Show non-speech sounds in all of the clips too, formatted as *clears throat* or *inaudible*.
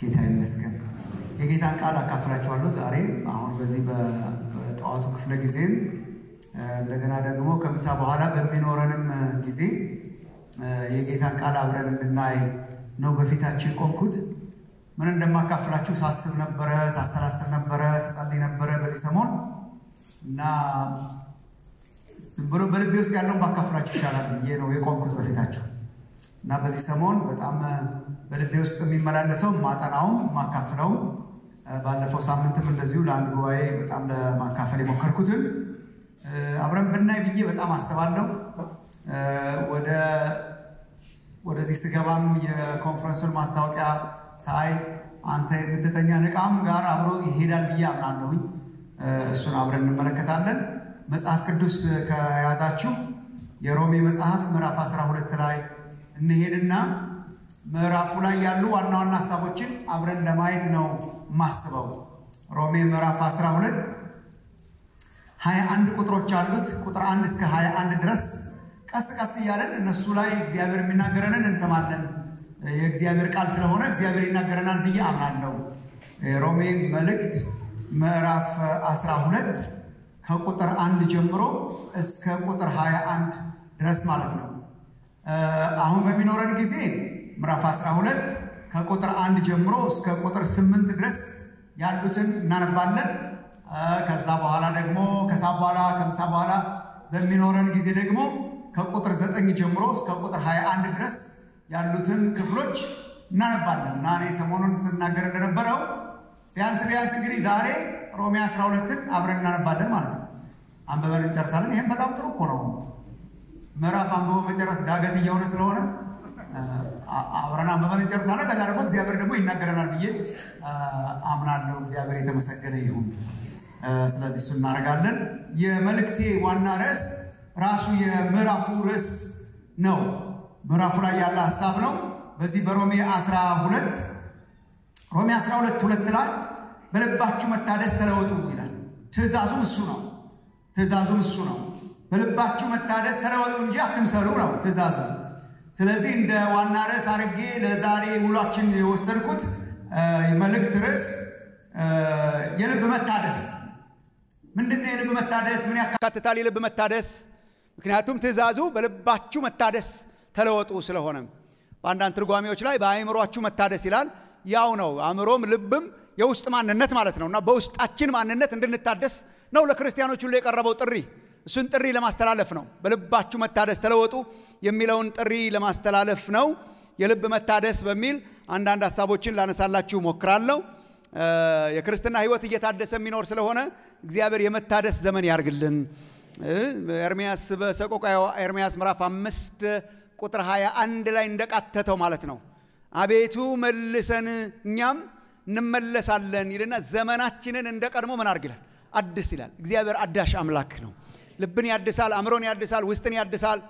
ጌታ ይመስገን። የጌታን ቃል አካፍላችኋለሁ። ዛሬ አሁን በዚህ በጠዋቱ ክፍለ ጊዜም እንደገና ደግሞ ከምሳ በኋላ በሚኖረንም ጊዜ የጌታን ቃል አብረን እንድናይ ነው በፊታችን ቆምኩት። ምን እንደማካፍላችሁ ሳስብ ነበረ፣ ሳሰላስል ነበረ፣ ስጸልይ ነበረ በዚህ ሰሞን እና ዝም ብሎ በልቤ ውስጥ ያለውን ባካፍላችሁ ይሻላል ብዬ ነው የቆምኩት በፊታችሁ እና በዚህ ሰሞን በጣም በልቤ ውስጥ የሚመላለሰው ማጠናውም ማካፍለው ባለፈው ሳምንትም እንደዚሁ ለአንድ ጉባኤ በጣም ለማካፈል የሞከርኩትን አብረን ብናይ ብዬ በጣም አስባለሁ። ወደዚህ ስገባም የኮንፈረንሱን ማስታወቂያ ሳይ አንተ የምትተኛ ንቃም ጋር አብሮ ይሄዳል ብዬ አምናለሁኝ። እሱን አብረን እንመለከታለን። መጽሐፍ ቅዱስ ከያዛችሁ የሮሜ መጽሐፍ ምዕራፍ 12 ላይ እንሄድና ምዕራፉ ላይ ያሉ ዋና ዋና ሀሳቦችን አብረን ለማየት ነው ማስበው። ሮሜ ምዕራፍ 12 21 ቁጥሮች አሉት። ቁጥር 1 እስከ 21 ድረስ ቀስ ቀስ እያለን እነሱ ላይ እግዚአብሔር የሚናገረንን እንሰማለን። የእግዚአብሔር ቃል ስለሆነ እግዚአብሔር ይናገረናል ብዬ አምናለሁ። ሮሜ መልእክት ምዕራፍ 12 ከቁጥር 1 ጀምሮ እስከ ቁጥር 21 ድረስ ማለት ነው። አሁን በሚኖረን ጊዜ ምዕራፍ 12 ከቁጥር አንድ ጀምሮ እስከ ቁጥር ስምንት ድረስ ያሉትን እናነባለን። ከዛ በኋላ ደግሞ ከዛ በኋላ ከምሳ በኋላ በሚኖረን ጊዜ ደግሞ ከቁጥር ዘጠኝ ጀምሮ እስከ ቁጥር 21 ድረስ ያሉትን ክፍሎች እናነባለን እና እኔ ሰሞኑን ስናገር እንደነበረው ቢያንስ ቢያንስ እንግዲህ ዛሬ ሮሜ 12ን አብረን እናነባለን ማለት ነው። አንበበን እንጨርሳለን። ይህም በጣም ጥሩ እኮ ነው። ምዕራፍ አንብቦ መጨረስ ዳገት እየሆነ ስለሆነ አብረን አንብበን እንጨርሳለን። ከዛ ደግሞ እግዚአብሔር ደግሞ ይናገረናል ብዬ አምናለሁ። እግዚአብሔር የተመሰገነ ይሁን። ስለዚህ እሱ እናደርጋለን። የመልእክቴ ዋና ርዕስ ራሱ የምዕራፉ ርዕስ ነው። ምዕራፉ ላይ ያለ ሀሳብ ነው። በዚህ በሮሜ 12 ሮሜ 12 ሁለት ላይ በልባችሁ መታደስ ተለወጡ ይላል። ትእዛዙም እሱ ነው። ትእዛዙም እሱ ነው። በልባችሁ መታደስ ተለወጡ እንጂ አትምሰሉ ነው ትእዛዙ። ስለዚህ እንደ ዋና ርዕስ አድርጌ ለዛሬ ውሏችን የወሰድኩት መልእክት ርዕስ የልብ መታደስ ምንድነው የልብ መታደስ ምን ያካትታል? የልብ መታደስ ምክንያቱም ትእዛዙ በልባችሁ መታደስ ተለወጡ ስለሆነም በአንዳንድ ትርጓሜዎች ላይ በአእምሯችሁ መታደስ ይላል። ያው ነው አእምሮም ልብም የውስጥ ማንነት ማለት ነው እና በውስጣችን ማንነት እንድንታደስ ነው ለክርስቲያኖች ሁሉ የቀረበው ጥሪ። እሱን ጥሪ ለማስተላለፍ ነው። በልባችሁ መታደስ ተለወጡ የሚለውን ጥሪ ለማስተላለፍ ነው። የልብ መታደስ በሚል አንዳንድ ሀሳቦችን ላነሳላችሁ ሞክራለሁ። የክርስትና ህይወት እየታደሰ የሚኖር ስለሆነ እግዚአብሔር የመታደስ ዘመን ያርግልን። ኤርሚያስ በሰቆቃ ኤርሚያስ ምዕራፍ አምስት ቁጥር 21 ላይ እንደቃተተው ማለት ነው። አቤቱ መልሰን እኛም እንመለሳለን ይልና ዘመናችንን እንደ ቀድሞ ምን አድርግ ይላል፣ አድስ ይላል። እግዚአብሔር አዳሽ አምላክ ነው። ልብን ያድሳል፣ አእምሮን ያድሳል፣ ውስጥን ያድሳል።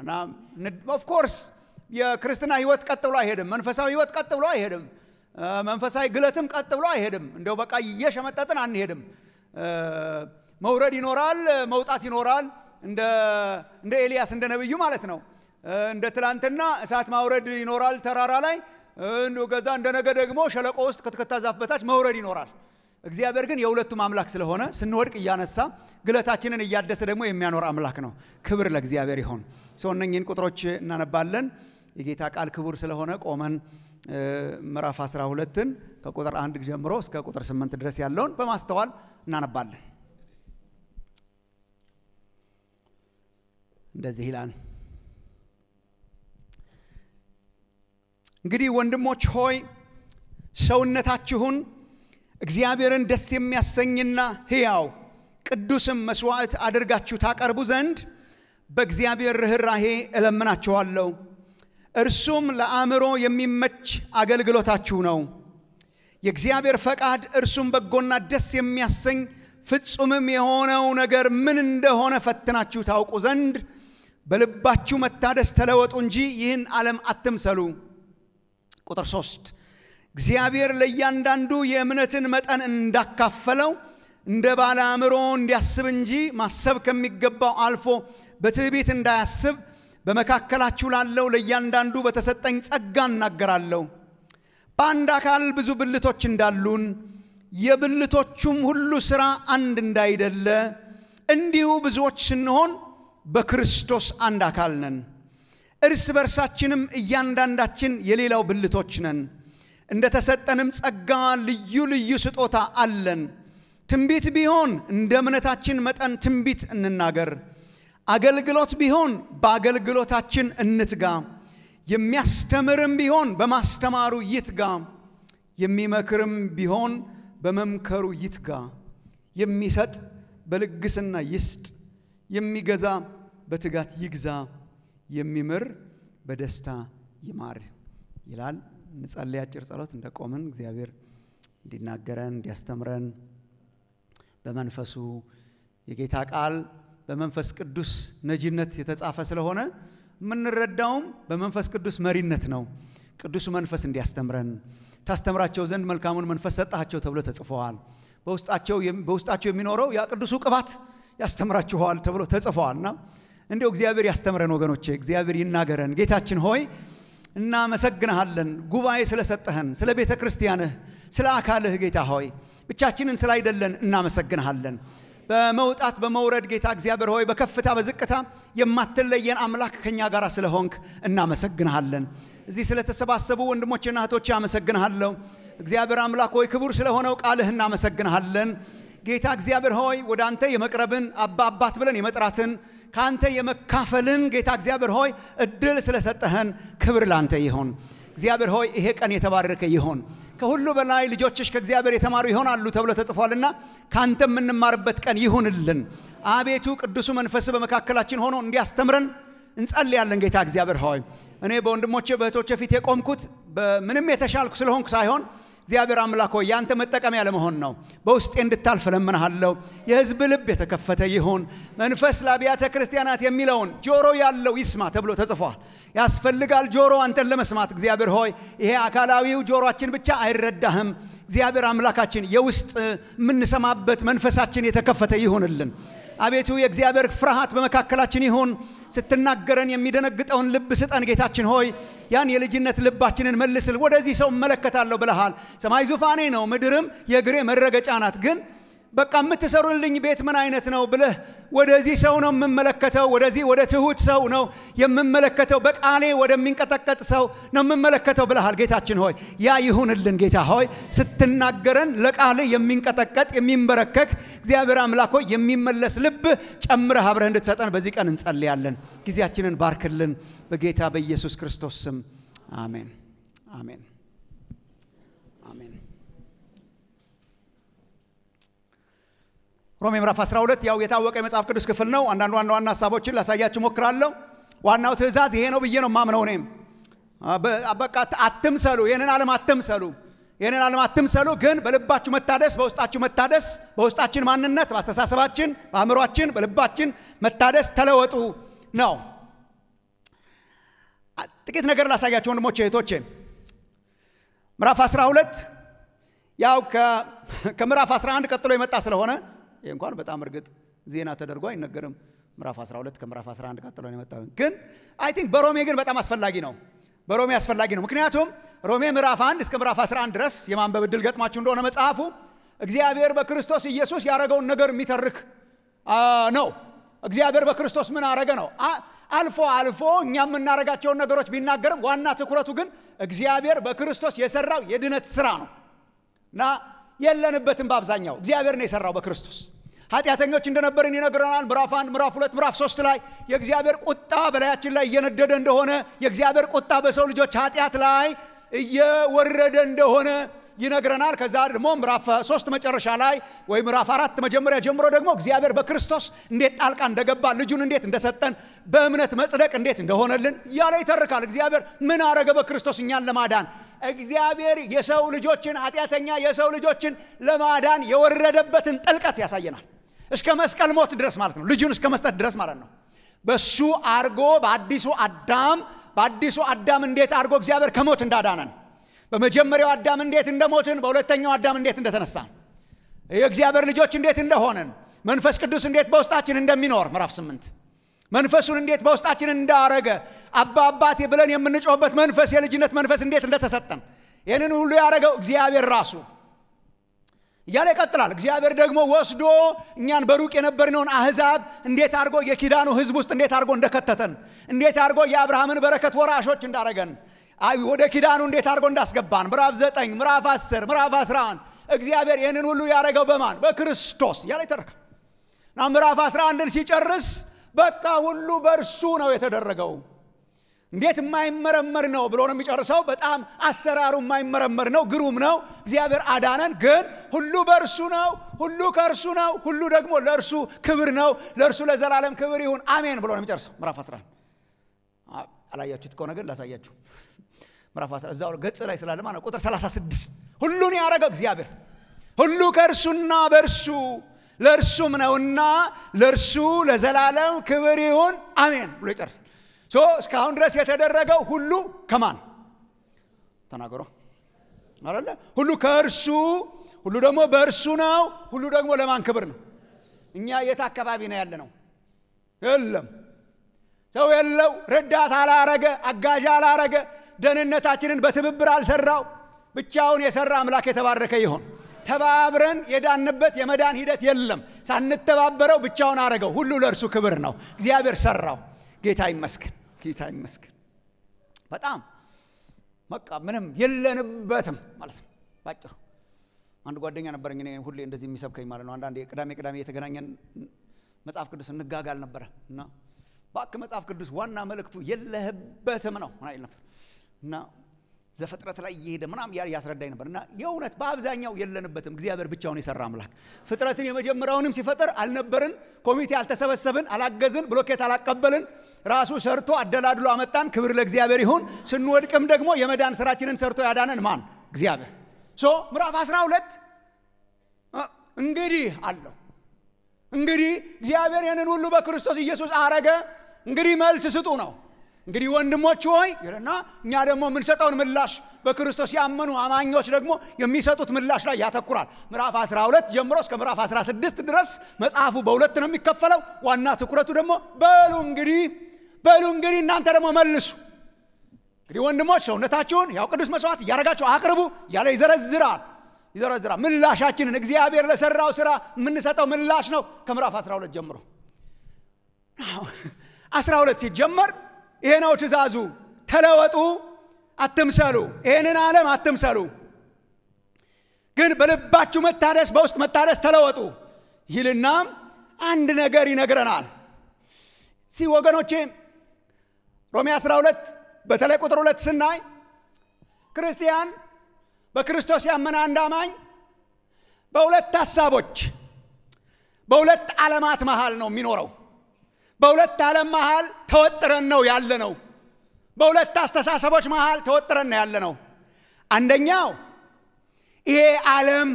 እና ኦፍኮርስ የክርስትና ህይወት ቀጥ ብሎ አይሄድም። መንፈሳዊ ህይወት ቀጥ ብሎ አይሄድም። መንፈሳዊ ግለትም ቀጥ ብሎ አይሄድም። እንደው በቃ እየሸመጠጥን አንሄድም። መውረድ ይኖራል፣ መውጣት ይኖራል። እንደ ኤልያስ እንደ ነብዩ ማለት ነው። እንደ ትላንትና እሳት ማውረድ ይኖራል ተራራ ላይ። እንደ እንደነገ ደግሞ ሸለቆ ውስጥ ከትከታ ዛፍ በታች መውረድ ይኖራል። እግዚአብሔር ግን የሁለቱም አምላክ ስለሆነ ስንወድቅ እያነሳ ግለታችንን እያደሰ ደግሞ የሚያኖር አምላክ ነው። ክብር ለእግዚአብሔር ይሆን። ሰው እነኝህን ቁጥሮች እናነባለን። የጌታ ቃል ክቡር ስለሆነ ቆመን ምዕራፍ 12ን ከቁጥር አንድ ጀምሮ እስከ ቁጥር 8 ድረስ ያለውን በማስተዋል እናነባለን። እንደዚህ ይላል። እንግዲህ ወንድሞች ሆይ ሰውነታችሁን እግዚአብሔርን ደስ የሚያሰኝና ሕያው ቅዱስም መሥዋዕት አድርጋችሁ ታቀርቡ ዘንድ በእግዚአብሔር ርኅራሄ እለምናችኋለሁ። እርሱም ለአእምሮ የሚመች አገልግሎታችሁ ነው። የእግዚአብሔር ፈቃድ እርሱም በጎና ደስ የሚያሰኝ ፍጹምም የሆነው ነገር ምን እንደሆነ ፈትናችሁ ታውቁ ዘንድ በልባችሁ መታደስ ተለወጡ እንጂ ይህን ዓለም አትምሰሉ። ቁጥር ሶስት እግዚአብሔር ለእያንዳንዱ የእምነትን መጠን እንዳካፈለው እንደ ባለ አእምሮ እንዲያስብ እንጂ ማሰብ ከሚገባው አልፎ በትዕቢት እንዳያስብ በመካከላችሁ ላለው ለእያንዳንዱ በተሰጠኝ ጸጋ እናገራለሁ። በአንድ አካል ብዙ ብልቶች እንዳሉን የብልቶቹም ሁሉ ሥራ አንድ እንዳይደለ እንዲሁ ብዙዎች ስንሆን በክርስቶስ አንድ አካል ነን፣ እርስ በርሳችንም እያንዳንዳችን የሌላው ብልቶች ነን። እንደተሰጠንም ጸጋ ልዩ ልዩ ስጦታ አለን። ትንቢት ቢሆን እንደ እምነታችን መጠን ትንቢት እንናገር። አገልግሎት ቢሆን በአገልግሎታችን እንትጋ። የሚያስተምርም ቢሆን በማስተማሩ ይትጋ። የሚመክርም ቢሆን በመምከሩ ይትጋ። የሚሰጥ በልግስና ይስጥ። የሚገዛ በትጋት ይግዛ። የሚምር በደስታ ይማር ይላል። እንጸልይ። አጭር ጸሎት እንደቆምን እግዚአብሔር እንዲናገረን እንዲያስተምረን በመንፈሱ የጌታ ቃል በመንፈስ ቅዱስ ነጂነት የተጻፈ ስለሆነ የምንረዳውም በመንፈስ ቅዱስ መሪነት ነው። ቅዱሱ መንፈስ እንዲያስተምረን ታስተምራቸው ዘንድ መልካሙን መንፈስ ሰጣቸው ተብሎ ተጽፈዋል። በውስጣቸው የሚኖረው ያ ቅዱሱ ቅባት ያስተምራችኋል ተብሎ ተጽፈዋል እና እንዲው እግዚአብሔር ያስተምረን ወገኖቼ፣ እግዚአብሔር ይናገረን። ጌታችን ሆይ እናመሰግንሃለን ጉባኤ ስለሰጠህን፣ ስለ ቤተ ክርስቲያንህ፣ ስለ አካልህ ጌታ ሆይ ብቻችንን ስላይደለን እናመሰግንሃለን። በመውጣት በመውረድ ጌታ እግዚአብሔር ሆይ በከፍታ በዝቅታ የማትለየን አምላክ ከኛ ጋር ስለሆንክ እናመሰግንሃለን። እዚህ ስለተሰባሰቡ ወንድሞችና እህቶች አመሰግንሃለሁ። እግዚአብሔር አምላክ ሆይ ክቡር ስለሆነው ቃልህ እናመሰግንሃለን። ጌታ እግዚአብሔር ሆይ ወደ አንተ የመቅረብን አባ አባት ብለን የመጥራትን ከአንተ የመካፈልን ጌታ እግዚአብሔር ሆይ እድል ስለሰጠህን ክብር ላንተ ይሆን። እግዚአብሔር ሆይ ይሄ ቀን የተባረከ ይሆን። ከሁሉ በላይ ልጆችሽ ከእግዚአብሔር የተማሩ ይሆናሉ ተብሎ ተጽፏልና ከአንተ የምንማርበት ቀን ይሁንልን። አቤቱ ቅዱሱ መንፈስ በመካከላችን ሆኖ እንዲያስተምረን እንጸልያለን። ጌታ እግዚአብሔር ሆይ እኔ በወንድሞቼ በእህቶቼ ፊት የቆምኩት በምንም የተሻልኩ ስለሆንኩ ሳይሆን እግዚአብሔር አምላክ ሆይ ያንተ መጠቀሚያ ለመሆን ነው። በውስጤ እንድታልፍ የህዝብ ልብ የተከፈተ ይሁን። መንፈስ ለአብያተ ክርስቲያናት የሚለውን ጆሮ ያለው ይስማ ተብሎ ተጽፏል። ያስፈልጋል ጆሮ አንተን ለመስማት። እግዚአብሔር ሆይ ይሄ አካላዊው ጆሮአችን ብቻ አይረዳህም። እግዚአብሔር አምላካችን የውስጥ የምንሰማበት መንፈሳችን የተከፈተ ይሆንልን። አቤቱ የእግዚአብሔር ፍርሃት በመካከላችን ይሁን። ስትናገረን የሚደነግጠውን ልብ ስጠን ጌታችን ሆይ። ያን የልጅነት ልባችንን መልስል። ወደዚህ ሰው እመለከታለሁ ብለሃል። ሰማይ ዙፋኔ ነው፣ ምድርም የእግሬ መረገጫ ናት። ግን በቃ የምትሰሩልኝ ቤት ምን አይነት ነው ብለህ ወደዚህ ሰው ነው የምመለከተው፣ ወደዚህ ወደ ትሁት ሰው ነው የምመለከተው፣ በቃሌ ወደሚንቀጠቀጥ ሰው ነው የምመለከተው ብለሃል። ጌታችን ሆይ ያ ይሁንልን። ጌታ ሆይ ስትናገረን ለቃል የሚንቀጠቀጥ የሚንበረከክ እግዚአብሔር አምላክ ሆይ የሚመለስ ልብ ጨምረህ አብረህ እንድትሰጠን በዚህ ቀን እንጸልያለን። ጊዜያችንን ባርክልን፣ በጌታ በኢየሱስ ክርስቶስ ስም አሜን አሜን። ሮሜ ምዕራፍ 12 ያው የታወቀ የመጽሐፍ ቅዱስ ክፍል ነው። አንዳንድ ዋና ዋና ሀሳቦችን ላሳያችሁ ሞክራለሁ። ዋናው ትእዛዝ ይሄ ነው ብዬ ነው ማምነው። እኔም በቃ አትምሰሉ፣ ይህንን ዓለም አትምሰሉ፣ ይህንን ዓለም አትምሰሉ፣ ግን በልባችሁ መታደስ፣ በውስጣችሁ መታደስ፣ በውስጣችን ማንነት፣ በአስተሳሰባችን፣ በአእምሯችን፣ በልባችን መታደስ ተለወጡ ነው። ጥቂት ነገር ላሳያችሁ ወንድሞቼ እህቶቼ። ምዕራፍ 12 ያው ከምዕራፍ 11 ቀጥሎ የመጣ ስለሆነ ይህ እንኳን በጣም እርግጥ ዜና ተደርጎ አይነገርም። ምዕራፍ 12 ከምዕራፍ 11 ቀጥሎ ነው የመጣው። ግን አይ ቲንክ በሮሜ ግን በጣም አስፈላጊ ነው። በሮሜ አስፈላጊ ነው። ምክንያቱም ሮሜ ምዕራፍ 1 እስከ ምዕራፍ 11 ድረስ የማንበብ እድል ገጥማችሁ እንደሆነ መጽሐፉ እግዚአብሔር በክርስቶስ ኢየሱስ ያደረገውን ነገር የሚተርክ ነው። እግዚአብሔር በክርስቶስ ምን አረገ ነው። አልፎ አልፎ እኛ የምናደርጋቸውን ነገሮች ቢናገርም ዋና ትኩረቱ ግን እግዚአብሔር በክርስቶስ የሰራው የድነት ስራ ነው እና የለንበትም። በአብዛኛው እግዚአብሔር ነው የሰራው በክርስቶስ ኃጢአተኞች እንደነበርን ይነግረናል። ምዕራፍ አንድ ምዕራፍ ሁለት ምዕራፍ ሶስት ላይ የእግዚአብሔር ቁጣ በላያችን ላይ እየነደደ እንደሆነ የእግዚአብሔር ቁጣ በሰው ልጆች ኃጢአት ላይ እየወረደ እንደሆነ ይነግረናል። ከዛ ደግሞ ምዕራፍ ሶስት መጨረሻ ላይ ወይም ምዕራፍ አራት መጀመሪያ ጀምሮ ደግሞ እግዚአብሔር በክርስቶስ እንዴት ጣልቃ እንደገባ ልጁን እንዴት እንደሰጠን በእምነት መጽደቅ እንዴት እንደሆነልን እያለ ይተርካል። እግዚአብሔር ምን አረገ በክርስቶስ እኛን ለማዳን እግዚአብሔር የሰው ልጆችን ኃጢአተኛ የሰው ልጆችን ለማዳን የወረደበትን ጥልቀት ያሳየናል። እስከ መስቀል ሞት ድረስ ማለት ነው። ልጁን እስከ መስጠት ድረስ ማለት ነው። በሱ አርጎ በአዲሱ አዳም በአዲሱ አዳም እንዴት አድርጎ እግዚአብሔር ከሞት እንዳዳነን በመጀመሪያው አዳም እንዴት እንደሞትን በሁለተኛው አዳም እንዴት እንደተነሳን የእግዚአብሔር ልጆች እንዴት እንደሆንን መንፈስ ቅዱስ እንዴት በውስጣችን እንደሚኖር ምዕራፍ ስምንት መንፈሱን እንዴት በውስጣችን እንዳረገ አባ አባቴ ብለን የምንጮህበት መንፈስ የልጅነት መንፈስ እንዴት እንደተሰጠን ይህንን ሁሉ ያደረገው እግዚአብሔር ራሱ እያለ ይቀጥላል። እግዚአብሔር ደግሞ ወስዶ እኛን በሩቅ የነበርነውን አህዛብ እንዴት አድርጎ የኪዳኑ ህዝብ ውስጥ እንዴት አድርጎ እንደከተተን፣ እንዴት አድርጎ የአብርሃምን በረከት ወራሾች እንዳረገን፣ ወደ ኪዳኑ እንዴት አድርጎ እንዳስገባን ምዕራፍ ዘጠኝ ምዕራፍ አስር ምዕራፍ አስራ አንድ እግዚአብሔር ይህንን ሁሉ ያደረገው በማን በክርስቶስ እያለ ይተረካል እና ምዕራፍ አስራ አንድን ሲጨርስ በቃ ሁሉ በእርሱ ነው የተደረገው። እንዴት የማይመረመር ነው ብሎ ነው የሚጨርሰው። በጣም አሰራሩ የማይመረመር ነው፣ ግሩም ነው። እግዚአብሔር አዳነን፣ ግን ሁሉ በእርሱ ነው፣ ሁሉ ከእርሱ ነው፣ ሁሉ ደግሞ ለእርሱ ክብር ነው። ለእርሱ ለዘላለም ክብር ይሁን አሜን ብሎ ነው የሚጨርሰው። ምዕራፍ 11 አላያችሁት ከሆነ ግን ላሳያችሁ። ምዕራፍ 11 እዛው ገጽ ላይ ስላለ ማለት ቁጥር 36 ሁሉን ያደረገው እግዚአብሔር ሁሉ ከእርሱና በእርሱ ለእርሱም ነውና ለእርሱ ለዘላለም ክብር ይሁን አሜን ብሎ ይጨርሳል። ሶ እስካሁን ድረስ የተደረገው ሁሉ ከማን ተናገሮ አለ? ሁሉ ከእርሱ ሁሉ ደግሞ በእርሱ ነው። ሁሉ ደግሞ ለማን ክብር ነው? እኛ የት አካባቢ ነው ያለ ነው? የለም ሰው የለው፣ ረዳት አላረገ፣ አጋዣ አላረገ፣ ደህንነታችንን በትብብር አልሰራው፣ ብቻውን የሰራ አምላክ የተባረከ ይሆን። ተባብረን የዳንበት የመዳን ሂደት የለም። ሳንተባበረው ብቻውን አረገው። ሁሉ ለእርሱ ክብር ነው። እግዚአብሔር ሰራው። ጌታ ይመስገን፣ ጌታ ይመስገን። በጣም በቃ ምንም የለንበትም ማለት ነው ባጭሩ። አንድ ጓደኛ ነበረኝ እኔ ሁሌ እንደዚህ የሚሰብከኝ ማለት ነው። አንዳንዴ ቅዳሜ ቅዳሜ የተገናኘን መጽሐፍ ቅዱስ እንጋጋል ነበረ እና እባክህ መጽሐፍ ቅዱስ ዋና መልእክቱ የለህበትም ነው አይል ነበር እና ዘፍጥረት ላይ እየሄደ ምናም ያስረዳኝ ነበር እና የእውነት በአብዛኛው የለንበትም። እግዚአብሔር ብቻውን የሰራ አምላክ ፍጥረትን የመጀመሪያውንም ሲፈጥር አልነበርን፣ ኮሚቴ አልተሰበሰብን፣ አላገዝን፣ ብሎኬት አላቀበልን፣ ራሱ ሰርቶ አደላድሎ አመጣን። ክብር ለእግዚአብሔር ይሁን። ስንወድቅም ደግሞ የመዳን ስራችንን ሰርቶ ያዳነን ማን? እግዚአብሔር። ሶ ምዕራፍ 12 እንግዲህ አለው እንግዲህ እግዚአብሔር ይህንን ሁሉ በክርስቶስ ኢየሱስ አረገ። እንግዲህ መልስ ስጡ ነው እንግዲህ ወንድሞች ሆይ ይልና እኛ ደግሞ የምንሰጠውን ምላሽ በክርስቶስ ያመኑ አማኞች ደግሞ የሚሰጡት ምላሽ ላይ ያተኩራል። ምዕራፍ 12 ጀምሮ እስከ ምዕራፍ 16 ድረስ መጽሐፉ በሁለት ነው የሚከፈለው። ዋና ትኩረቱ ደግሞ በሉ እንግዲህ በሉ እንግዲህ እናንተ ደግሞ መልሱ እንግዲህ ወንድሞች ሰውነታችሁን ያው ቅዱስ መስዋዕት እያደረጋችሁ አቅርቡ እያለ ይዘረዝራል ይዘረዝራል። ምላሻችንን እግዚአብሔር ለሰራው ስራ የምንሰጠው ምላሽ ነው ከምዕራፍ 12 ጀምሮ 12 ሲጀመር ይሄ ነው ትእዛዙ። ተለወጡ፣ አትምሰሉ። ይሄንን ዓለም አትምሰሉ፣ ግን በልባችሁ መታደስ፣ በውስጥ መታደስ ተለወጡ ይልና አንድ ነገር ይነግረናል። ሲ ወገኖቼ ሮሜ 12 በተለይ ቁጥር ሁለት ስናይ ክርስቲያን በክርስቶስ ያመነ አንድ አማኝ በሁለት ሀሳቦች በሁለት ዓለማት መሃል ነው የሚኖረው። በሁለት ዓለም መሃል ተወጥረን ነው ያለ ነው። በሁለት አስተሳሰቦች መሃል ተወጥረን ነው ያለ ነው። አንደኛው ይሄ ዓለም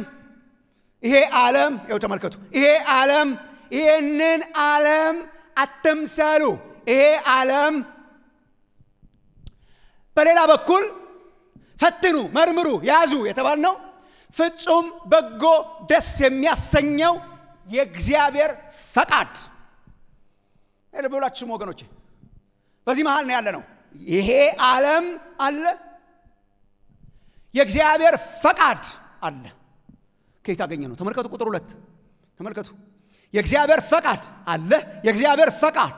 ይሄ ዓለም ይኸው ተመልከቱ፣ ይሄ ዓለም ይህንን ዓለም አትምሰሉ። ይሄ ዓለም በሌላ በኩል ፈትኑ፣ መርምሩ፣ ያዙ የተባል ነው ፍጹም በጎ ደስ የሚያሰኘው የእግዚአብሔር ፈቃድ ልበላችሁም ወገኖቼ፣ በዚህ መሃል ነው ያለ ነው። ይሄ ዓለም አለ፣ የእግዚአብሔር ፈቃድ አለ። ከየት አገኘ ነው? ተመልከቱ፣ ቁጥር ሁለት ተመልከቱ። የእግዚአብሔር ፈቃድ አለ። የእግዚአብሔር ፈቃድ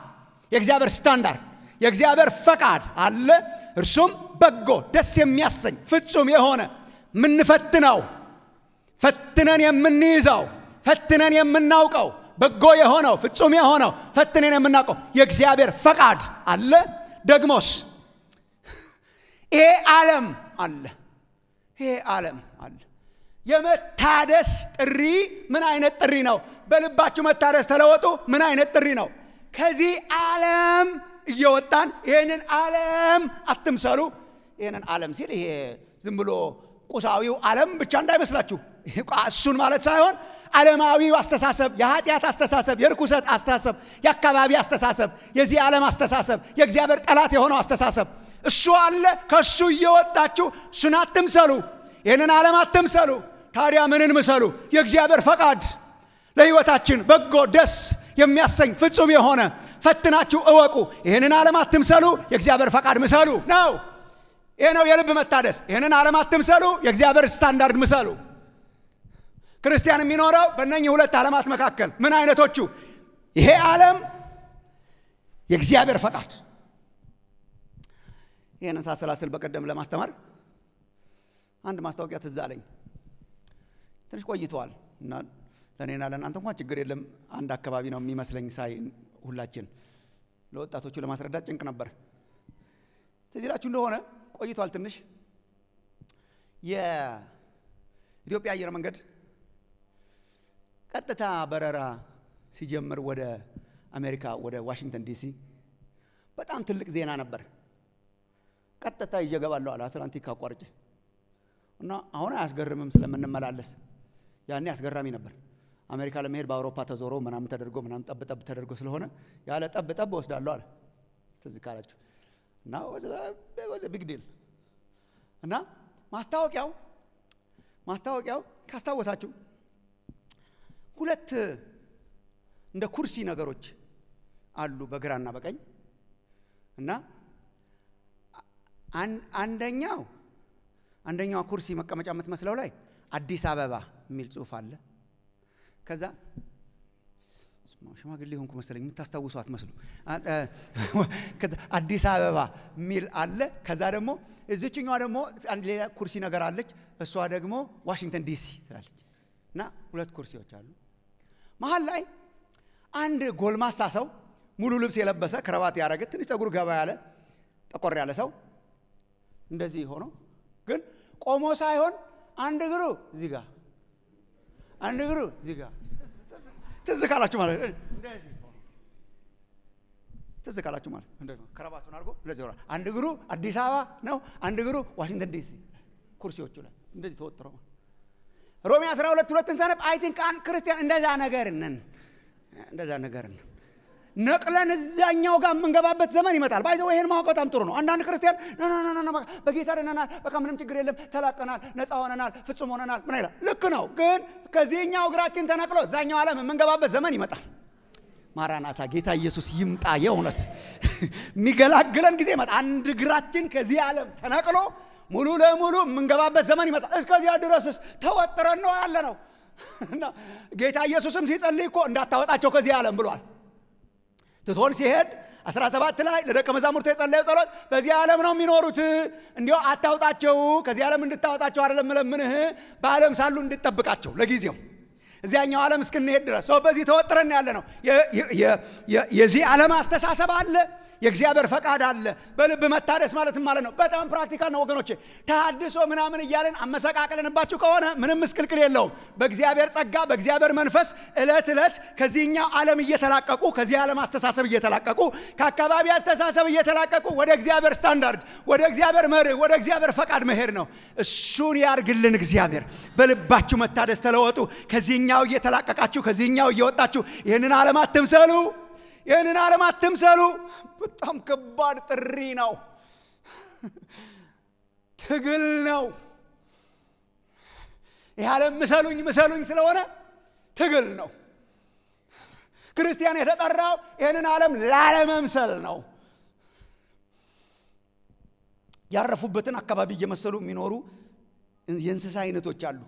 የእግዚአብሔር ስታንዳርድ የእግዚአብሔር ፈቃድ አለ። እርሱም በጎ፣ ደስ የሚያሰኝ ፍጹም የሆነ ምንፈትነው፣ ፈትነን የምንይዘው፣ ፈትነን የምናውቀው በጎ የሆነው ፍጹም የሆነው ፈትኔን የምናውቀው የእግዚአብሔር ፈቃድ አለ። ደግሞስ ይሄ ዓለም አለ፣ ይሄ ዓለም አለ። የመታደስ ጥሪ ምን አይነት ጥሪ ነው? በልባችሁ መታደስ ተለወጡ ምን አይነት ጥሪ ነው? ከዚህ ዓለም እየወጣን ይህንን ዓለም አትምሰሉ። ይህንን ዓለም ሲል ይሄ ዝም ብሎ ቁሳዊው ዓለም ብቻ እንዳይመስላችሁ እሱን ማለት ሳይሆን ዓለማዊ አስተሳሰብ፣ የኃጢአት አስተሳሰብ፣ የርኩሰት አስተሳሰብ፣ የአካባቢ አስተሳሰብ፣ የዚህ ዓለም አስተሳሰብ፣ የእግዚአብሔር ጠላት የሆነው አስተሳሰብ እሱ አለ። ከእሱ እየወጣችሁ እሱን አትምሰሉ፣ ይህንን ዓለም አትምሰሉ። ታዲያ ምንን ምሰሉ? የእግዚአብሔር ፈቃድ ለሕይወታችን በጎ ደስ የሚያሰኝ ፍጹም የሆነ ፈትናችሁ እወቁ። ይህንን ዓለም አትምሰሉ፣ የእግዚአብሔር ፈቃድ ምሰሉ ነው። ይህ ነው የልብ መታደስ። ይህንን ዓለም አትምሰሉ፣ የእግዚአብሔር ስታንዳርድ ምሰሉ። ክርስቲያን የሚኖረው በእነኚህ ሁለት ዓለማት መካከል ምን አይነቶቹ? ይሄ ዓለም የእግዚአብሔር ፈቃድ። ይህን ሳሰላስል በቀደም ለማስተማር አንድ ማስታወቂያ ትዝ አለኝ። ትንሽ ቆይተዋል እና ለእኔና ለእናንተ እንኳን ችግር የለም። አንድ አካባቢ ነው የሚመስለኝ ሳይ ሁላችን ለወጣቶቹ ለማስረዳት ጭንቅ ነበር። ትዚላችሁ እንደሆነ ቆይቷል ትንሽ የኢትዮጵያ አየር መንገድ ቀጥታ በረራ ሲጀምር ወደ አሜሪካ ወደ ዋሽንግተን ዲሲ በጣም ትልቅ ዜና ነበር። ቀጥታ ይዤ እገባለሁ አለ አትላንቲክ አቋርጬ እና አሁን አያስገርምም ስለምንመላለስ ያኔ አስገራሚ ነበር። አሜሪካ ለመሄድ በአውሮፓ ተዞሮ ምናምን ተደርጎ ምናምን ጠብ ጠብ ተደርጎ ስለሆነ ያለ ጠብ ጠብ ወስዳለሁ አለ። ትዝ ካላችሁ እና ወዘ ቢግ ዲል እና ማስታወቂያው ማስታወቂያው ካስታወሳችሁ ሁለት እንደ ኩርሲ ነገሮች አሉ በግራና በቀኝ እና አንደኛው አንደኛው ኩርሲ መቀመጫ የምትመስለው ላይ አዲስ አበባ የሚል ጽሁፍ አለ። ከዛ ሽማግሌ ሆንኩ መሰለኝ የምታስታውሱ አትመስሉ። *laughs* አዲስ አበባ የሚል አለ። ከዛ ደግሞ እዚችኛዋ ደግሞ ሌላ ኩርሲ ነገር አለች። እሷ ደግሞ ዋሽንግተን ዲሲ ትላለች እና ሁለት ኩርሲዎች አሉ። መሀል ላይ አንድ ጎልማሳ ሰው ሙሉ ልብስ የለበሰ ክረባት ያደረገ ትንሽ ጸጉር ገባ ያለ ጠቆር ያለ ሰው እንደዚህ ሆኖ ግን ቆሞ ሳይሆን አንድ እግሩ እዚህ ጋ አንድ እግሩ እዚህ ጋ ትዝ ካላችሁ ማለት ትዝ ካላችሁ ማለት ክረባቱን አድርጎ እንደዚህ ሆኗል። አንድ እግሩ አዲስ አበባ ነው፣ አንድ እግሩ ዋሽንግተን ዲሲ። ኩርሲዎቹ ላይ እንደዚህ ተወጥሮ ተወጥረው ሮሜ 12 ሁለትን ሳነብ አይ ቲንክ አን ክርስቲያን እንደዛ ነገር ነን እንደዛ ነገር ነን። ነቅለን እዛኛው ጋር የምንገባበት ዘመን ይመጣል። ባይዘው ይሄን ማወቅ በጣም ጥሩ ነው። አንዳንድ ክርስቲያን በጌታ ድነናል፣ በቃ ምንም ችግር የለም፣ ተላቀናል፣ ነፃ ሆነናል፣ ፍጹም ሆነናል ምን ይላል። ልክ ነው፣ ግን ከዚህኛው እግራችን ተነቅሎ እዛኛው ዓለም የምንገባበት ዘመን ይመጣል። ማራናታ ጌታ ኢየሱስ ይምጣ። የእውነት *laughs* የሚገላግለን ጊዜ ይመጣል። አንድ እግራችን ከዚህ ዓለም ተነቅሎ ሙሉ ለሙሉ የምንገባበት ዘመን ይመጣል። እስከዚያ ድረስስ ተወጥረን ነው ያለ ነው ጌታ ኢየሱስም ሲጸልይ እኮ እንዳታወጣቸው ከዚህ ዓለም ብሏል። ትቶን ሲሄድ 17 ላይ ለደቀ መዛሙርቱ የጸለዩ ጸሎት በዚህ ዓለም ነው የሚኖሩት፣ እንዲሁ አታውጣቸው፣ ከዚህ ዓለም እንድታወጣቸው አይደለም ለምንህ፣ በዓለም ሳሉ እንድጠብቃቸው ለጊዜው እዚያኛው ዓለም እስክንሄድ ድረስ ሰው በዚህ ተወጥረን ያለ ነው። የዚህ ዓለም አስተሳሰብ አለ የእግዚአብሔር ፈቃድ አለ። በልብ መታደስ ማለት ማለት ነው። በጣም ፕራክቲካል ነው ወገኖቼ። ተሃድሶ ምናምን እያለን አመሰቃቅለንባችሁ ከሆነ ምንም ምስቅልቅል የለውም። በእግዚአብሔር ጸጋ፣ በእግዚአብሔር መንፈስ እለት እለት ከዚህኛው ዓለም እየተላቀቁ ከዚህ ዓለም አስተሳሰብ እየተላቀቁ ከአካባቢ አስተሳሰብ እየተላቀቁ ወደ እግዚአብሔር ስታንዳርድ፣ ወደ እግዚአብሔር መርህ፣ ወደ እግዚአብሔር ፈቃድ መሄድ ነው። እሱን ያርግልን እግዚአብሔር። በልባችሁ መታደስ ተለወጡ። ከዚህኛው እየተላቀቃችሁ ከዚህኛው እየወጣችሁ ይህንን ዓለም አትምሰሉ። ይህንን ዓለም አትምሰሉ። በጣም ከባድ ጥሪ ነው፣ ትግል ነው። ይህ ዓለም ምሰሉኝ ምሰሉኝ ስለሆነ ትግል ነው። ክርስቲያን የተጠራው ይህንን ዓለም ላለመምሰል ነው። ያረፉበትን አካባቢ እየመሰሉ የሚኖሩ የእንስሳ አይነቶች አሉ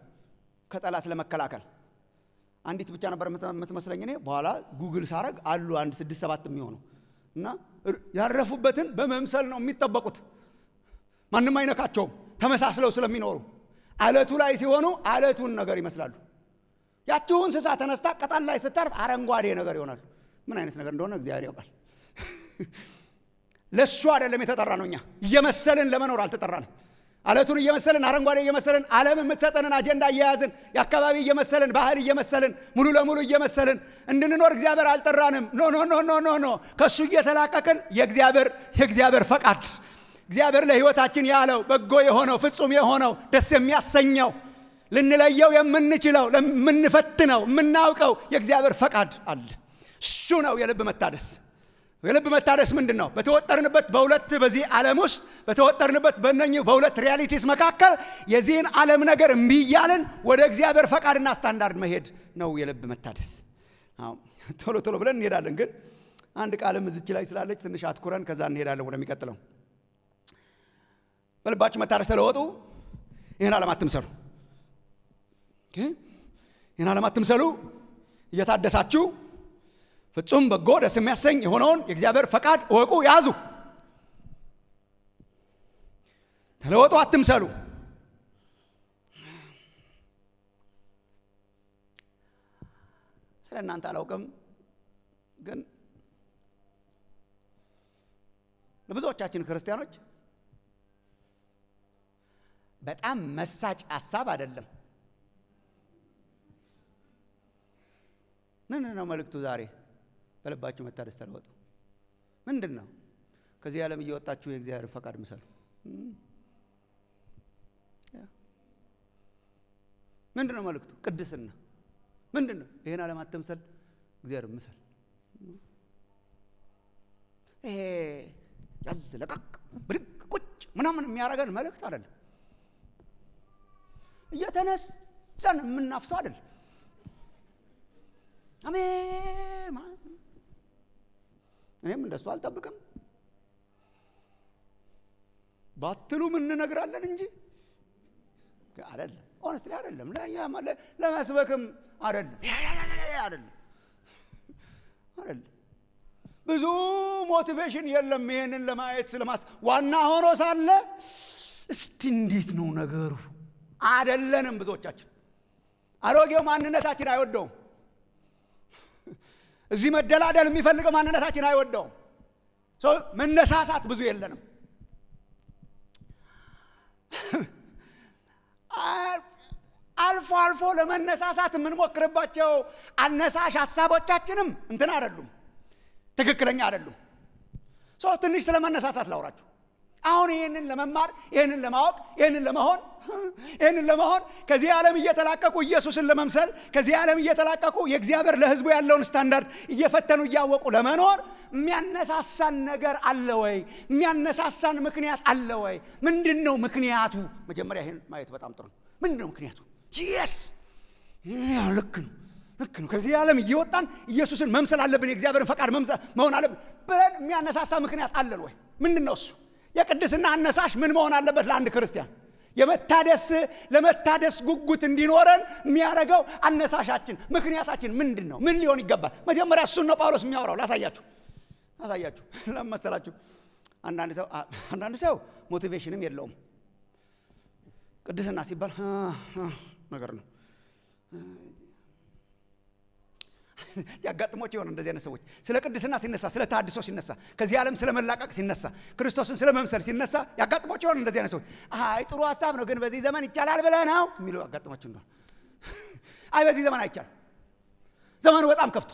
ከጠላት ለመከላከል አንዲት ብቻ ነበር የምትመስለኝ እኔ። በኋላ ጉግል ሳረግ አሉ አንድ ስድስት ሰባት የሚሆኑ እና ያረፉበትን በመምሰል ነው የሚጠበቁት። ማንም አይነካቸውም ተመሳስለው ስለሚኖሩ አለቱ ላይ ሲሆኑ አለቱን ነገር ይመስላሉ። ያችሁ እንስሳ ተነስታ ቅጠል ላይ ስታርፍ አረንጓዴ ነገር ይሆናሉ። ምን አይነት ነገር እንደሆነ እግዚአብሔር ያውቃል። *laughs* ለእሱ አይደለም የተጠራ ነው። እኛ እየመሰልን ለመኖር አልተጠራንም። አለቱን እየመሰልን አረንጓዴ እየመሰለን ዓለም የምትሰጠንን አጀንዳ እየያዝን የአካባቢ እየመሰልን ባህል እየመሰልን ሙሉ ለሙሉ እየመሰልን እንድንኖር እግዚአብሔር አልጠራንም። ኖ ኖ ኖ ኖ ኖ ኖ ከእሱ እየተላቀቅን የእግዚአብሔር የእግዚአብሔር ፈቃድ እግዚአብሔር ለሕይወታችን ያለው በጎ የሆነው ፍጹም የሆነው ደስ የሚያሰኘው ልንለየው የምንችለው ለምንፈትነው የምናውቀው የእግዚአብሔር ፈቃድ አለ። እሱ ነው የልብ መታደስ። የልብ መታደስ ምንድን ነው? በተወጠርንበት በሁለት በዚህ ዓለም ውስጥ በተወጠርንበት በእነኝህ በሁለት ሪያሊቲስ መካከል የዚህን ዓለም ነገር እምቢ እያልን ወደ እግዚአብሔር ፈቃድና ስታንዳርድ መሄድ ነው የልብ መታደስ። ቶሎ ቶሎ ብለን እንሄዳለን፣ ግን አንድ ቃልም እዝች ላይ ስላለች ትንሽ አትኩረን ከዛ እንሄዳለን ወደሚቀጥለው። በልባችሁ መታደስ ተለወጡ። ይህን ዓለም አትምሰሉ፣ ይህን ዓለም አትምሰሉ። እየታደሳችሁ ፍጹም በጎ ደስ የሚያሰኝ የሆነውን የእግዚአብሔር ፈቃድ እወቁ፣ ያዙ። ተለወጡ፣ አትምሰሉ። ስለ እናንተ አላውቅም፣ ግን ለብዙዎቻችን ክርስቲያኖች በጣም መሳጭ ሀሳብ አይደለም። ምን ነው መልእክቱ ዛሬ? ከልባችሁ መታደስ ተለወጡ። ምንድን ነው ከዚህ ዓለም እየወጣችሁ የእግዚአብሔር ፈቃድ ምሰሉ። ምንድን ነው መልእክቱ? ቅድስና ምንድን ነው? ይህን ዓለም አትምሰል፣ እግዚአብሔር ምሰል። ይሄ ያዝ ለቀቅ ብድግ ቁጭ ምናምን የሚያደርገን መልእክት አይደለም። እየተነሳን የምናፍሰው አይደለም። አሜን እኔም እንደሱ አልጠብቅም ባትሉም እንነግራለን እንጂ አይደለም። ኦነስትሊ አይደለም። ለመስበክም አይደለም አይደለም አይደለም። ብዙ ሞቲቬሽን የለም። ይሄንን ለማየት ስለማስ ዋና ሆኖ ሳለ እስቲ እንዴት ነው ነገሩ? አደለንም ብዙዎቻችን አሮጌው ማንነታችን አይወደውም። እዚህ መደላደል የሚፈልገው ማንነታችን አይወደውም። መነሳሳት ብዙ የለንም። አልፎ አልፎ ለመነሳሳት የምንሞክርባቸው አነሳሽ ሀሳቦቻችንም እንትን አይደሉም፣ ትክክለኛ አይደሉም። ሶ ትንሽ ስለ መነሳሳት ላውራችሁ። አሁን ይህንን ለመማር ይህንን ለማወቅ ይህንን ለመሆን ይህንን ለመሆን ከዚህ ዓለም እየተላቀቁ ኢየሱስን ለመምሰል ከዚህ ዓለም እየተላቀቁ የእግዚአብሔር ለህዝቡ ያለውን ስታንዳርድ እየፈተኑ እያወቁ ለመኖር የሚያነሳሳን ነገር አለ ወይ? የሚያነሳሳን ምክንያት አለ ወይ? ምንድን ነው ምክንያቱ? መጀመሪያ ይህን ማየት በጣም ጥሩ ነው። ምንድን ነው ምክንያቱ? የስ ልክ ነው ልክ ነው። ከዚህ ዓለም እየወጣን ኢየሱስን መምሰል አለብን፣ የእግዚአብሔርን ፈቃድ መሆን አለብን ብለን የሚያነሳሳ ምክንያት አለን ወይ? ምንድን ነው እሱ? የቅድስና አነሳሽ ምን መሆን አለበት? ለአንድ ክርስቲያን የመታደስ ለመታደስ ጉጉት እንዲኖረን የሚያደርገው አነሳሻችን ምክንያታችን ምንድን ነው? ምን ሊሆን ይገባል? መጀመሪያ እሱን ነው ጳውሎስ የሚያወራው። ላሳያችሁ ላሳያችሁ *laughs* ለመሰላችሁ አንዳንድ ሰው አንዳንድ ሰው ሞቲቬሽንም የለውም። ቅድስና ሲባል ነገር ነው *laughs* ያጋጥሞች የሆነ እንደዚህ አይነት ሰዎች ስለ ቅድስና ሲነሳ፣ ስለ ተሃድሶ ሲነሳ፣ ከዚህ ዓለም ስለ መላቀቅ ሲነሳ፣ ክርስቶስን ስለ መምሰል ሲነሳ ያጋጥሞች የሆነ እንደዚህ አይነት ሰዎች አይ ጥሩ ሀሳብ ነው፣ ግን በዚህ ዘመን ይቻላል ብለህ ነው የሚሉ ያጋጥሞች እንደሆነ *laughs* አይ በዚህ ዘመን አይቻልም፣ ዘመኑ በጣም ከፍቶ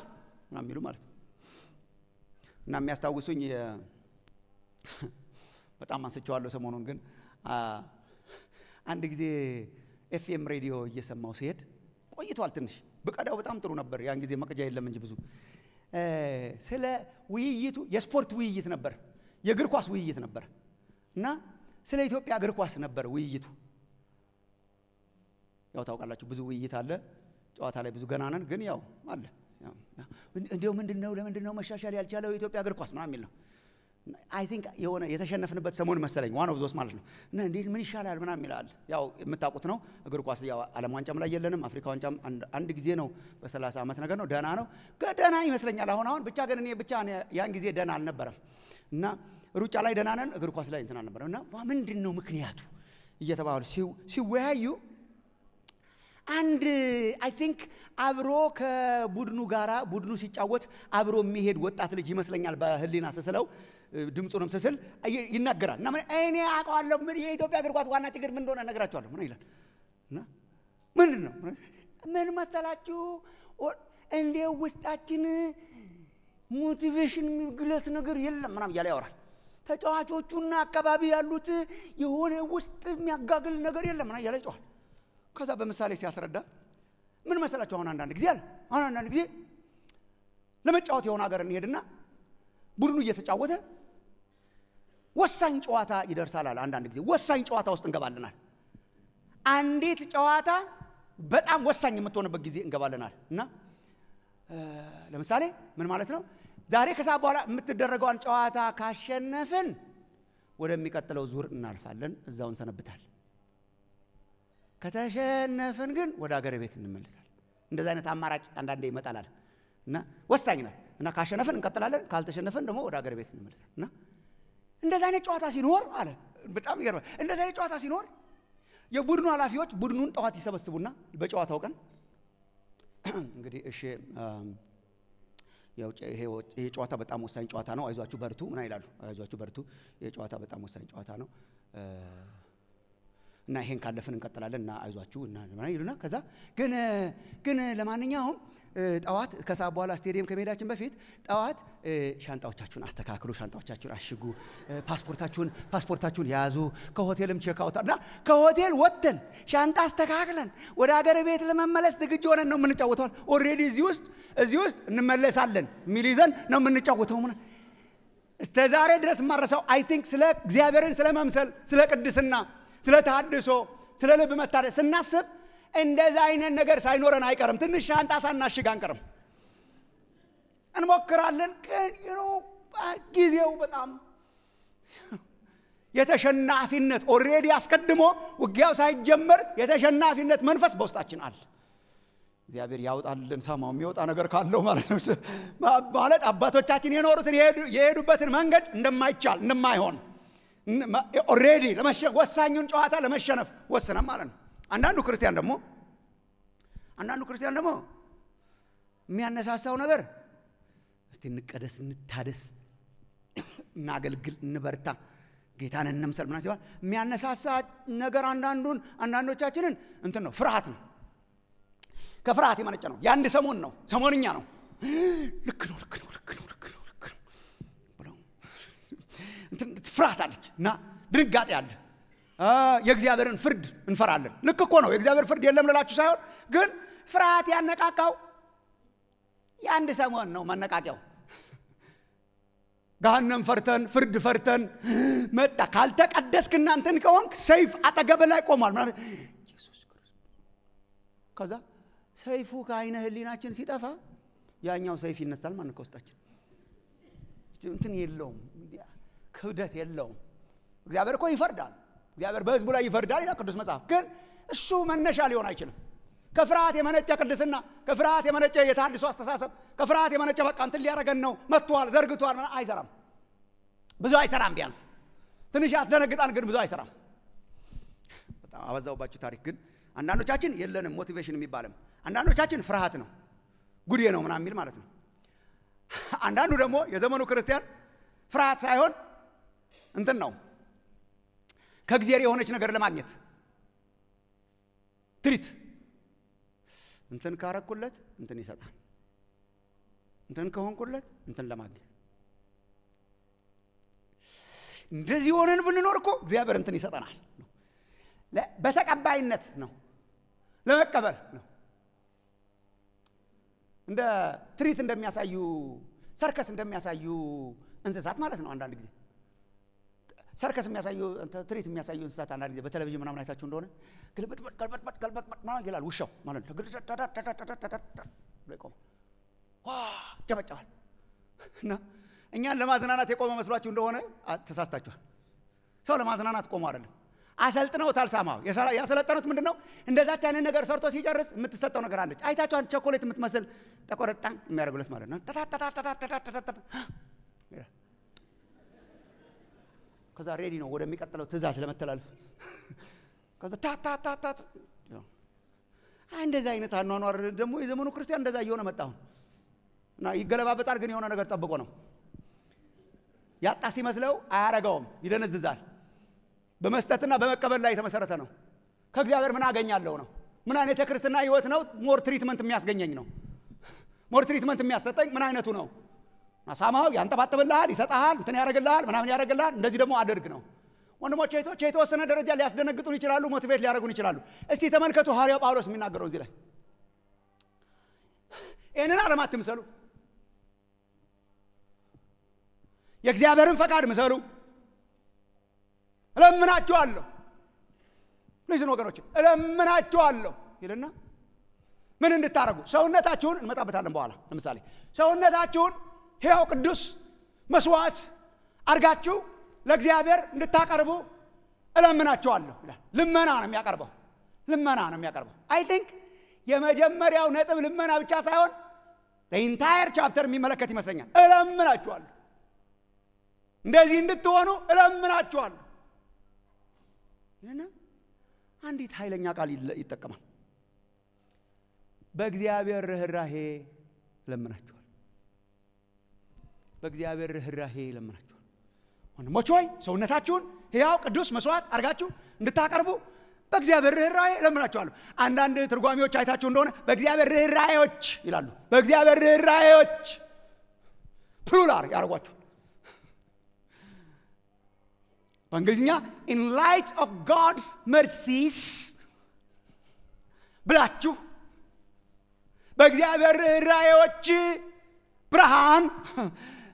የሚሉ ማለት ነው። እና የሚያስታውሱኝ *laughs* በጣም አንስቸዋለሁ ሰሞኑን ግን አንድ ጊዜ ኤፍኤም ሬዲዮ እየሰማው ሲሄድ ቆይቷል ትንሽ ብቀዳው በጣም ጥሩ ነበር። ያን ጊዜ መቅጃ የለም እንጂ ብዙ ስለ ውይይቱ የስፖርት ውይይት ነበር፣ የእግር ኳስ ውይይት ነበር እና ስለ ኢትዮጵያ እግር ኳስ ነበር ውይይቱ። ያው ታውቃላችሁ ብዙ ውይይት አለ ጨዋታ ላይ ብዙ ገናነን ግን ያው አለ። እንዲያው ምንድን ነው ለምንድን ነው መሻሻል ያልቻለው የኢትዮጵያ እግር ኳስ ምናምን የሚል ነው አይ ቲንክ የሆነ የተሸነፍንበት ሰሞን መሰለኝ ዋን ኦፍ ዞስ ማለት ነው። እንዴት ምን ይሻላል ምናምን ይላል። ያው የምታውቁት ነው እግር ኳስ ያው ዓለም ዋንጫም ላይ የለንም። አፍሪካ ዋንጫም አንድ ጊዜ ነው በ30 ዓመት ነገር ነው። ደህና ነው ደህና ይመስለኛል አሁን አሁን ብቻ ግን እኔ ብቻ ያን ጊዜ ደህና አልነበረም እና ሩጫ ላይ ደህና ነን፣ እግር ኳስ ላይ እንትን አልነበረም እና ምንድን ነው ምክንያቱ እየተባሉ ሲወያዩ አንድ አይ ቲንክ አብሮ ከቡድኑ ጋራ ቡድኑ ሲጫወት አብሮ የሚሄድ ወጣት ልጅ ይመስለኛል በህሊና ስስለው ድምፁንም ስስል ይናገራል። እና እኔ አውቀዋለሁ ምን የኢትዮጵያ እግር ኳስ ዋና ችግር ምን እንደሆነ እነግራቸዋለሁ። ምን ይላል እና ምንድን ነው ምን መሰላችሁ እንዴ ውስጣችን ሞቲቬሽን የሚግለት ነገር የለም ምናም እያለ ያወራል። ተጫዋቾቹና አካባቢ ያሉት የሆነ ውስጥ የሚያጋግል ነገር የለም ምናም እያለ ይጨዋል። ከዛ በምሳሌ ሲያስረዳ ምን መሰላችሁ አሁን አንዳንድ ጊዜ አለ አሁን አንዳንድ ጊዜ ለመጫወት የሆነ ሀገር እንሄድና ቡድኑ እየተጫወተ ወሳኝ ጨዋታ ይደርሳል አለ። አንዳንድ ጊዜ ወሳኝ ጨዋታ ውስጥ እንገባለናል። አንዲት ጨዋታ በጣም ወሳኝ የምትሆንበት ጊዜ እንገባለናል እና ለምሳሌ ምን ማለት ነው? ዛሬ ከሰዓት በኋላ የምትደረገዋን ጨዋታ ካሸነፍን ወደሚቀጥለው ዙር እናልፋለን፣ እዛው እንሰነብታል ከተሸነፍን ግን ወደ አገር ቤት እንመልሳል። እንደዚህ አይነት አማራጭ አንዳንዴ ይመጣል እና ወሳኝ ናት እና ካሸነፍን እንቀጥላለን፣ ካልተሸነፍን ደግሞ ወደ አገር ቤት እንመልሳል እና እንደዚህ አይነት ጨዋታ ሲኖር አለ በጣም ይገርማል። እንደዚህ አይነት ጨዋታ ሲኖር የቡድኑ ኃላፊዎች ቡድኑን ጠዋት ይሰበስቡና በጨዋታው ቀን *clears throat* እንግዲህ እሺ ይሄ ጨዋታ በጣም ወሳኝ ጨዋታ ነው፣ አይዟችሁ በርቱ ምና ይላሉ። አይዟችሁ በርቱ፣ ይሄ ጨዋታ በጣም ወሳኝ ጨዋታ ነው እና ይሄን ካለፍን እንቀጥላለን እና አይዟችሁ እና ይሉና ከዛ ግን ግን ለማንኛውም ጠዋት ከሰዓት በኋላ ስቴዲየም ከመሄዳችን በፊት ጠዋት ሻንጣዎቻችሁን አስተካክሉ፣ ሻንጣዎቻችሁን አሽጉ፣ ፓስፖርታችሁን ፓስፖርታችሁን ያዙ፣ ከሆቴልም ቼክ አውት እና ከሆቴል ወጥተን ሻንጣ አስተካክለን ወደ አገር ቤት ለመመለስ ዝግጁ ሆነን ነው የምንጫወተዋል። ኦልሬዲ እዚህ ውስጥ እዚህ ውስጥ እንመለሳለን የሚል ይዘን ነው የምንጫወተው። እስከ ዛሬ ድረስ ማረሰው አይ ቲንክ ስለ እግዚአብሔርን ስለ መምሰል ስለ ቅድስና ስለ ታድሶ ስለ ልብ መታደስ ስናስብ እንደዛ አይነት ነገር ሳይኖረን አይቀርም። ትንሽ ሻንጣ ሳናሽግ አንቀርም። እንሞክራለን፣ ግን ጊዜው በጣም የተሸናፊነት ኦሬዲ አስቀድሞ ውጊያው ሳይጀመር የተሸናፊነት መንፈስ በውስጣችን አለ። እግዚአብሔር ያውጣልን። ሰማው የሚወጣ ነገር ካለው ማለት ነው። ማለት አባቶቻችን የኖሩትን የሄዱበትን መንገድ እንደማይቻል እንደማይሆን ኦሬዲ ወሳኙን ጨዋታ ለመሸነፍ ወስነም ማለት ነው። አንዳንዱ ክርስቲያን ደግሞ አንዳንዱ ክርስቲያን ደግሞ የሚያነሳሳው ነገር እስቲ እንቀደስ፣ እንታደስ፣ እናገልግል፣ እንበርታ፣ ጌታን እንምሰል ምና ሲባል የሚያነሳሳ ነገር አንዳንዱን አንዳንዶቻችንን እንትን ነው ፍርሃት ነው። ከፍርሃት የመነጨ ነው። የአንድ ሰሞን ነው፣ ሰሞንኛ ነው። *gasps* ልክ ነው፣ ልክ ነው፣ ልክ ነው፣ ልክ ነው ፍርሃት አለች እና ድንጋጤ አለ። የእግዚአብሔርን ፍርድ እንፈራለን። ልክ እኮ ነው። የእግዚአብሔር ፍርድ የለም ልላችሁ ሳይሆን ግን ፍርሃት ያነቃቃው የአንድ ሰሞን ነው መነቃቂያው። ገሃነም ፈርተን ፍርድ ፈርተን መጣ። ካልተቀደስክ እናንተን ከሆንክ ሰይፍ አጠገብ ላይ ቆሟል ኢየሱስ ክርስቶስ። ከዛ ሰይፉ ከአይነ ህሊናችን ሲጠፋ ያኛው ሰይፍ ይነሳል ማለት ከውስጣችን እንትን የለውም ክብደት የለውም። እግዚአብሔር እኮ ይፈርዳል። እግዚአብሔር በህዝቡ ላይ ይፈርዳል ይላል ቅዱስ መጽሐፍ። ግን እሱ መነሻ ሊሆን አይችልም። ከፍርሃት የመነጨ ቅድስና፣ ከፍርሃት የመነጨ የታድሶ አስተሳሰብ፣ ከፍርሃት የመነጨ በቃ እንትን ሊያደርገን ነው መጥቷል፣ ዘርግቷል፣ አይሰራም። ብዙ አይሰራም። ቢያንስ ትንሽ ያስደነግጣል፣ ግን ብዙ አይሰራም። በጣም አበዛውባችሁ ታሪክ። ግን አንዳንዶቻችን የለንም ሞቲቬሽን የሚባልም አንዳንዶቻችን ፍርሃት ነው ጉዴ ነው ምናምን የሚል ማለት ነው። አንዳንዱ ደግሞ የዘመኑ ክርስቲያን ፍርሃት ሳይሆን እንትን ነው ከእግዚአብሔር የሆነች ነገር ለማግኘት ትሪት እንትን ካረኩለት እንትን ይሰጣል፣ እንትን ከሆንኩለት እንትን ለማግኘት እንደዚህ ሆነን ብንኖር እኮ እግዚአብሔር እንትን ይሰጠናል። በተቀባይነት ነው ለመቀበል ነው። እንደ ትሪት እንደሚያሳዩ ሰርከስ እንደሚያሳዩ እንስሳት ማለት ነው። አንዳንድ ጊዜ ሰርከስ የሚያሳዩ ትርኢት የሚያሳዩ እንስሳት አንዳንድ ጊዜ በቴሌቪዥን ምናምን አይታችሁ እንደሆነ ገልበጥበጥ ገልበጥበጥ ገልበጥበጥ ምናምን ይላል ውሻው ማለት ነው። ብሎ ይቆማል፣ ጨበጨባል። እና እኛን ለማዝናናት የቆመ መስሏችሁ እንደሆነ ተሳስታችኋል። ሰው ለማዝናናት ቆሞ አይደለም። አሰልጥነውታል። ሳማው ያሰለጠኑት ምንድን ነው? እንደዛች አይነት ነገር ሰርቶ ሲጨርስ የምትሰጠው ነገር አለች። አይታችኋን ቸኮሌት የምትመስል ጠቆረጣ የሚያደርጉለት ማለት ነው። ከዛ ሬዲ ነው ወደሚቀጥለው ትእዛዝ ለመተላለፍ። ከዛ ታታታታ እንደዚህ አይነት አኗኗር ደግሞ የዘመኑ ክርስቲያን እንደዛ እየሆነ መጣ። አሁን እና ይገለባበጣል፣ ግን የሆነ ነገር ጠብቆ ነው። ያጣ ሲመስለው አያረገውም፣ ይደነዝዛል። በመስጠትና በመቀበል ላይ የተመሰረተ ነው። ከእግዚአብሔር ምን አገኛለሁ ነው። ምን አይነት የክርስትና ህይወት ነው? ሞር ትሪትመንት የሚያስገኘኝ ነው። ሞር ትሪትመንት የሚያሰጠኝ ምን አይነቱ ነው? አሳማው ያንጠባጥብልሃል፣ ይሰጠሃል፣ እንትን ያደርግልሃል፣ ምናምን ያደርግልሃል። እንደዚህ ደግሞ አደርግ ነው። ወንድሞች እህቶች፣ የተወሰነ ደረጃ ሊያስደነግጡን ይችላሉ፣ ሞቲቬት ሊያደርጉን ይችላሉ። እስቲ ተመልከቱ ሐዋርያው ጳውሎስ የሚናገረው እዚህ ላይ ይህንን ዓለም አትምሰሉ፣ የእግዚአብሔርን ፈቃድ ምሰሉ እለምናችኋለሁ። ልዝን ወገኖች እለምናችኋለሁ ይልና ምን እንድታደረጉ ሰውነታችሁን እንመጣበታለን በኋላ ለምሳሌ ሰውነታችሁን ሕያው ቅዱስ መስዋዕት አድርጋችሁ ለእግዚአብሔር እንድታቀርቡ እለምናችኋለሁ ይላል። ልመና ነው የሚያቀርበው፣ ልመና ነው የሚያቀርበው። አይ ቲንክ የመጀመሪያው ነጥብ ልመና ብቻ ሳይሆን ለኢንታየር ቻፕተር የሚመለከት ይመስለኛል። እለምናችኋለሁ፣ እንደዚህ እንድትሆኑ እለምናችኋለሁ። ይህን አንዲት ኃይለኛ ቃል ይጠቀማል። በእግዚአብሔር ርኅራሄ እለምናችኋለሁ በእግዚአብሔር ርኅራሄ ይለምናችኋል። ወንድሞች ሆይ ሰውነታችሁን ሕያው ቅዱስ መስዋዕት አድርጋችሁ እንድታቀርቡ በእግዚአብሔር ርኅራሄ እለምናችኋለሁ። አንዳንድ ትርጓሚዎች አይታችሁ እንደሆነ በእግዚአብሔር ርኅራዎች ይላሉ። በእግዚአብሔር ርኅራዎች ፕሉላር ያደርጓችሁ። በእንግሊዝኛ ኢን ላይት ኦፍ ጋድስ መርሲስ ብላችሁ በእግዚአብሔር ርኅራዎች ብርሃን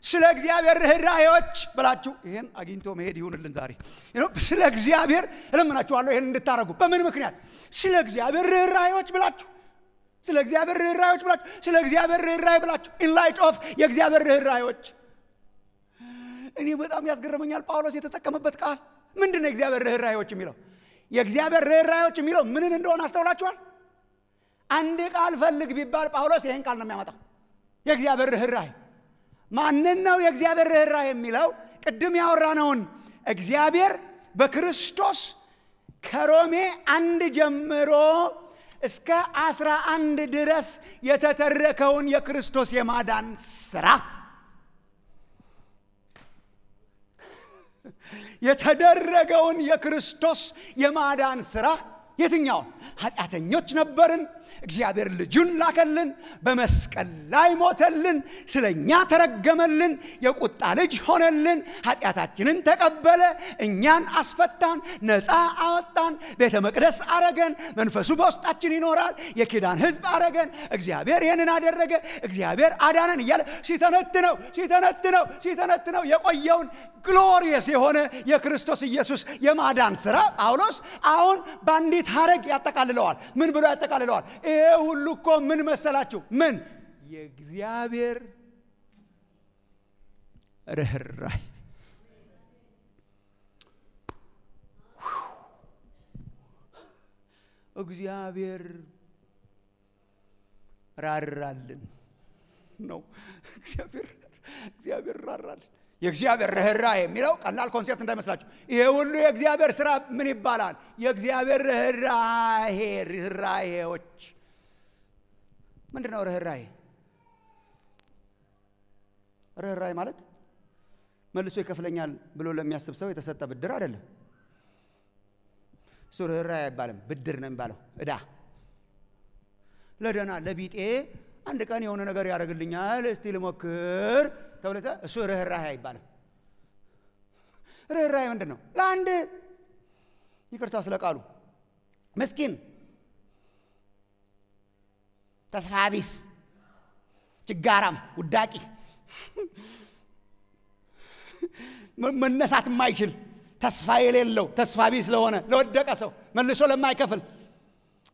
ስለ እግዚአብሔር ርኅራኄዎች ብላችሁ ይህን አግኝቶ መሄድ ይሁንልን። ዛሬ ስለ እግዚአብሔር እለምናችኋለሁ ይህን እንድታረጉ። በምን ምክንያት? ስለ እግዚአብሔር ርኅራኄዎች ብላችሁ ስለ እግዚአብሔር ርኅራዎች ብላችሁ ስለ እግዚአብሔር ርኅራኄ ብላችሁ ኢንላይት ኦፍ የእግዚአብሔር ርኅራኄዎች። እኔ በጣም ያስገረመኛል ጳውሎስ የተጠቀመበት ቃል ምንድን ነው? የእግዚአብሔር ርኅራኄዎች የሚለው የእግዚአብሔር ርኅራኄዎች የሚለው ምንን እንደሆነ አስተውላችኋል? አንድ ቃል ፈልግ ቢባል ጳውሎስ ይህን ቃል ነው የሚያመጣው የእግዚአብሔር ርኅራኄ ማንን ነው የእግዚአብሔር ርኅራ የሚለው? ቅድም ያወራነውን እግዚአብሔር በክርስቶስ ከሮሜ አንድ ጀምሮ እስከ አስራ አንድ ድረስ የተተረከውን የክርስቶስ የማዳን ስራ *laughs* የተደረገውን የክርስቶስ የማዳን ስራ የትኛውን ኃጢአተኞች ነበርን እግዚአብሔር ልጁን ላከልን፣ በመስቀል ላይ ሞተልን፣ ስለ እኛ ተረገመልን፣ የቁጣ ልጅ ሆነልን፣ ኃጢአታችንን ተቀበለ፣ እኛን አስፈታን፣ ነፃ አወጣን፣ ቤተ መቅደስ አረገን፣ መንፈሱ በውስጣችን ይኖራል፣ የኪዳን ህዝብ አረገን። እግዚአብሔር ይህንን አደረገ፣ እግዚአብሔር አዳነን እያለ ሲተነትነው ሲተነትነው ሲተነትነው የቆየውን ግሎሪየስ የሆነ የክርስቶስ ኢየሱስ የማዳን ስራ ጳውሎስ አሁን በአንዲት ሀረግ ያጠቃልለዋል። ምን ብሎ ያጠቃልለዋል? ይሄ ሁሉ እኮ ምን መሰላችሁ? ምን የእግዚአብሔር ርኅራይ እግዚአብሔር ራራልን ነው። እግዚአብሔር ራራልን የእግዚአብሔር ርኅራኄ የሚለው ቀላል ኮንሴፕት እንዳይመስላችሁ። ይሄ ሁሉ የእግዚአብሔር ስራ ምን ይባላል? የእግዚአብሔር ርኅራኄ ርኅራሄዎች። ምንድን ነው ርኅራሄ? ርኅራሄ ማለት መልሶ ይከፍለኛል ብሎ ለሚያስብ ሰው የተሰጠ ብድር አይደለም። እሱ ርኅራኄ አይባልም፣ ብድር ነው የሚባለው። እዳ ለደና ለቢጤ አንድ ቀን የሆነ ነገር ያደርግልኛል እስቲ ልሞክር ተብለተ እሱ ርኅራሄ አይባልም። ርኅራሄ ምንድን ነው? ለአንድ ይቅርታ ስለ ቃሉ ምስኪን፣ ተስፋቢስ ችጋራም፣ ውዳቂ፣ መነሳት የማይችል ተስፋ የሌለው ተስፋቢ ስለሆነ ለወደቀ ሰው መልሶ ለማይከፍል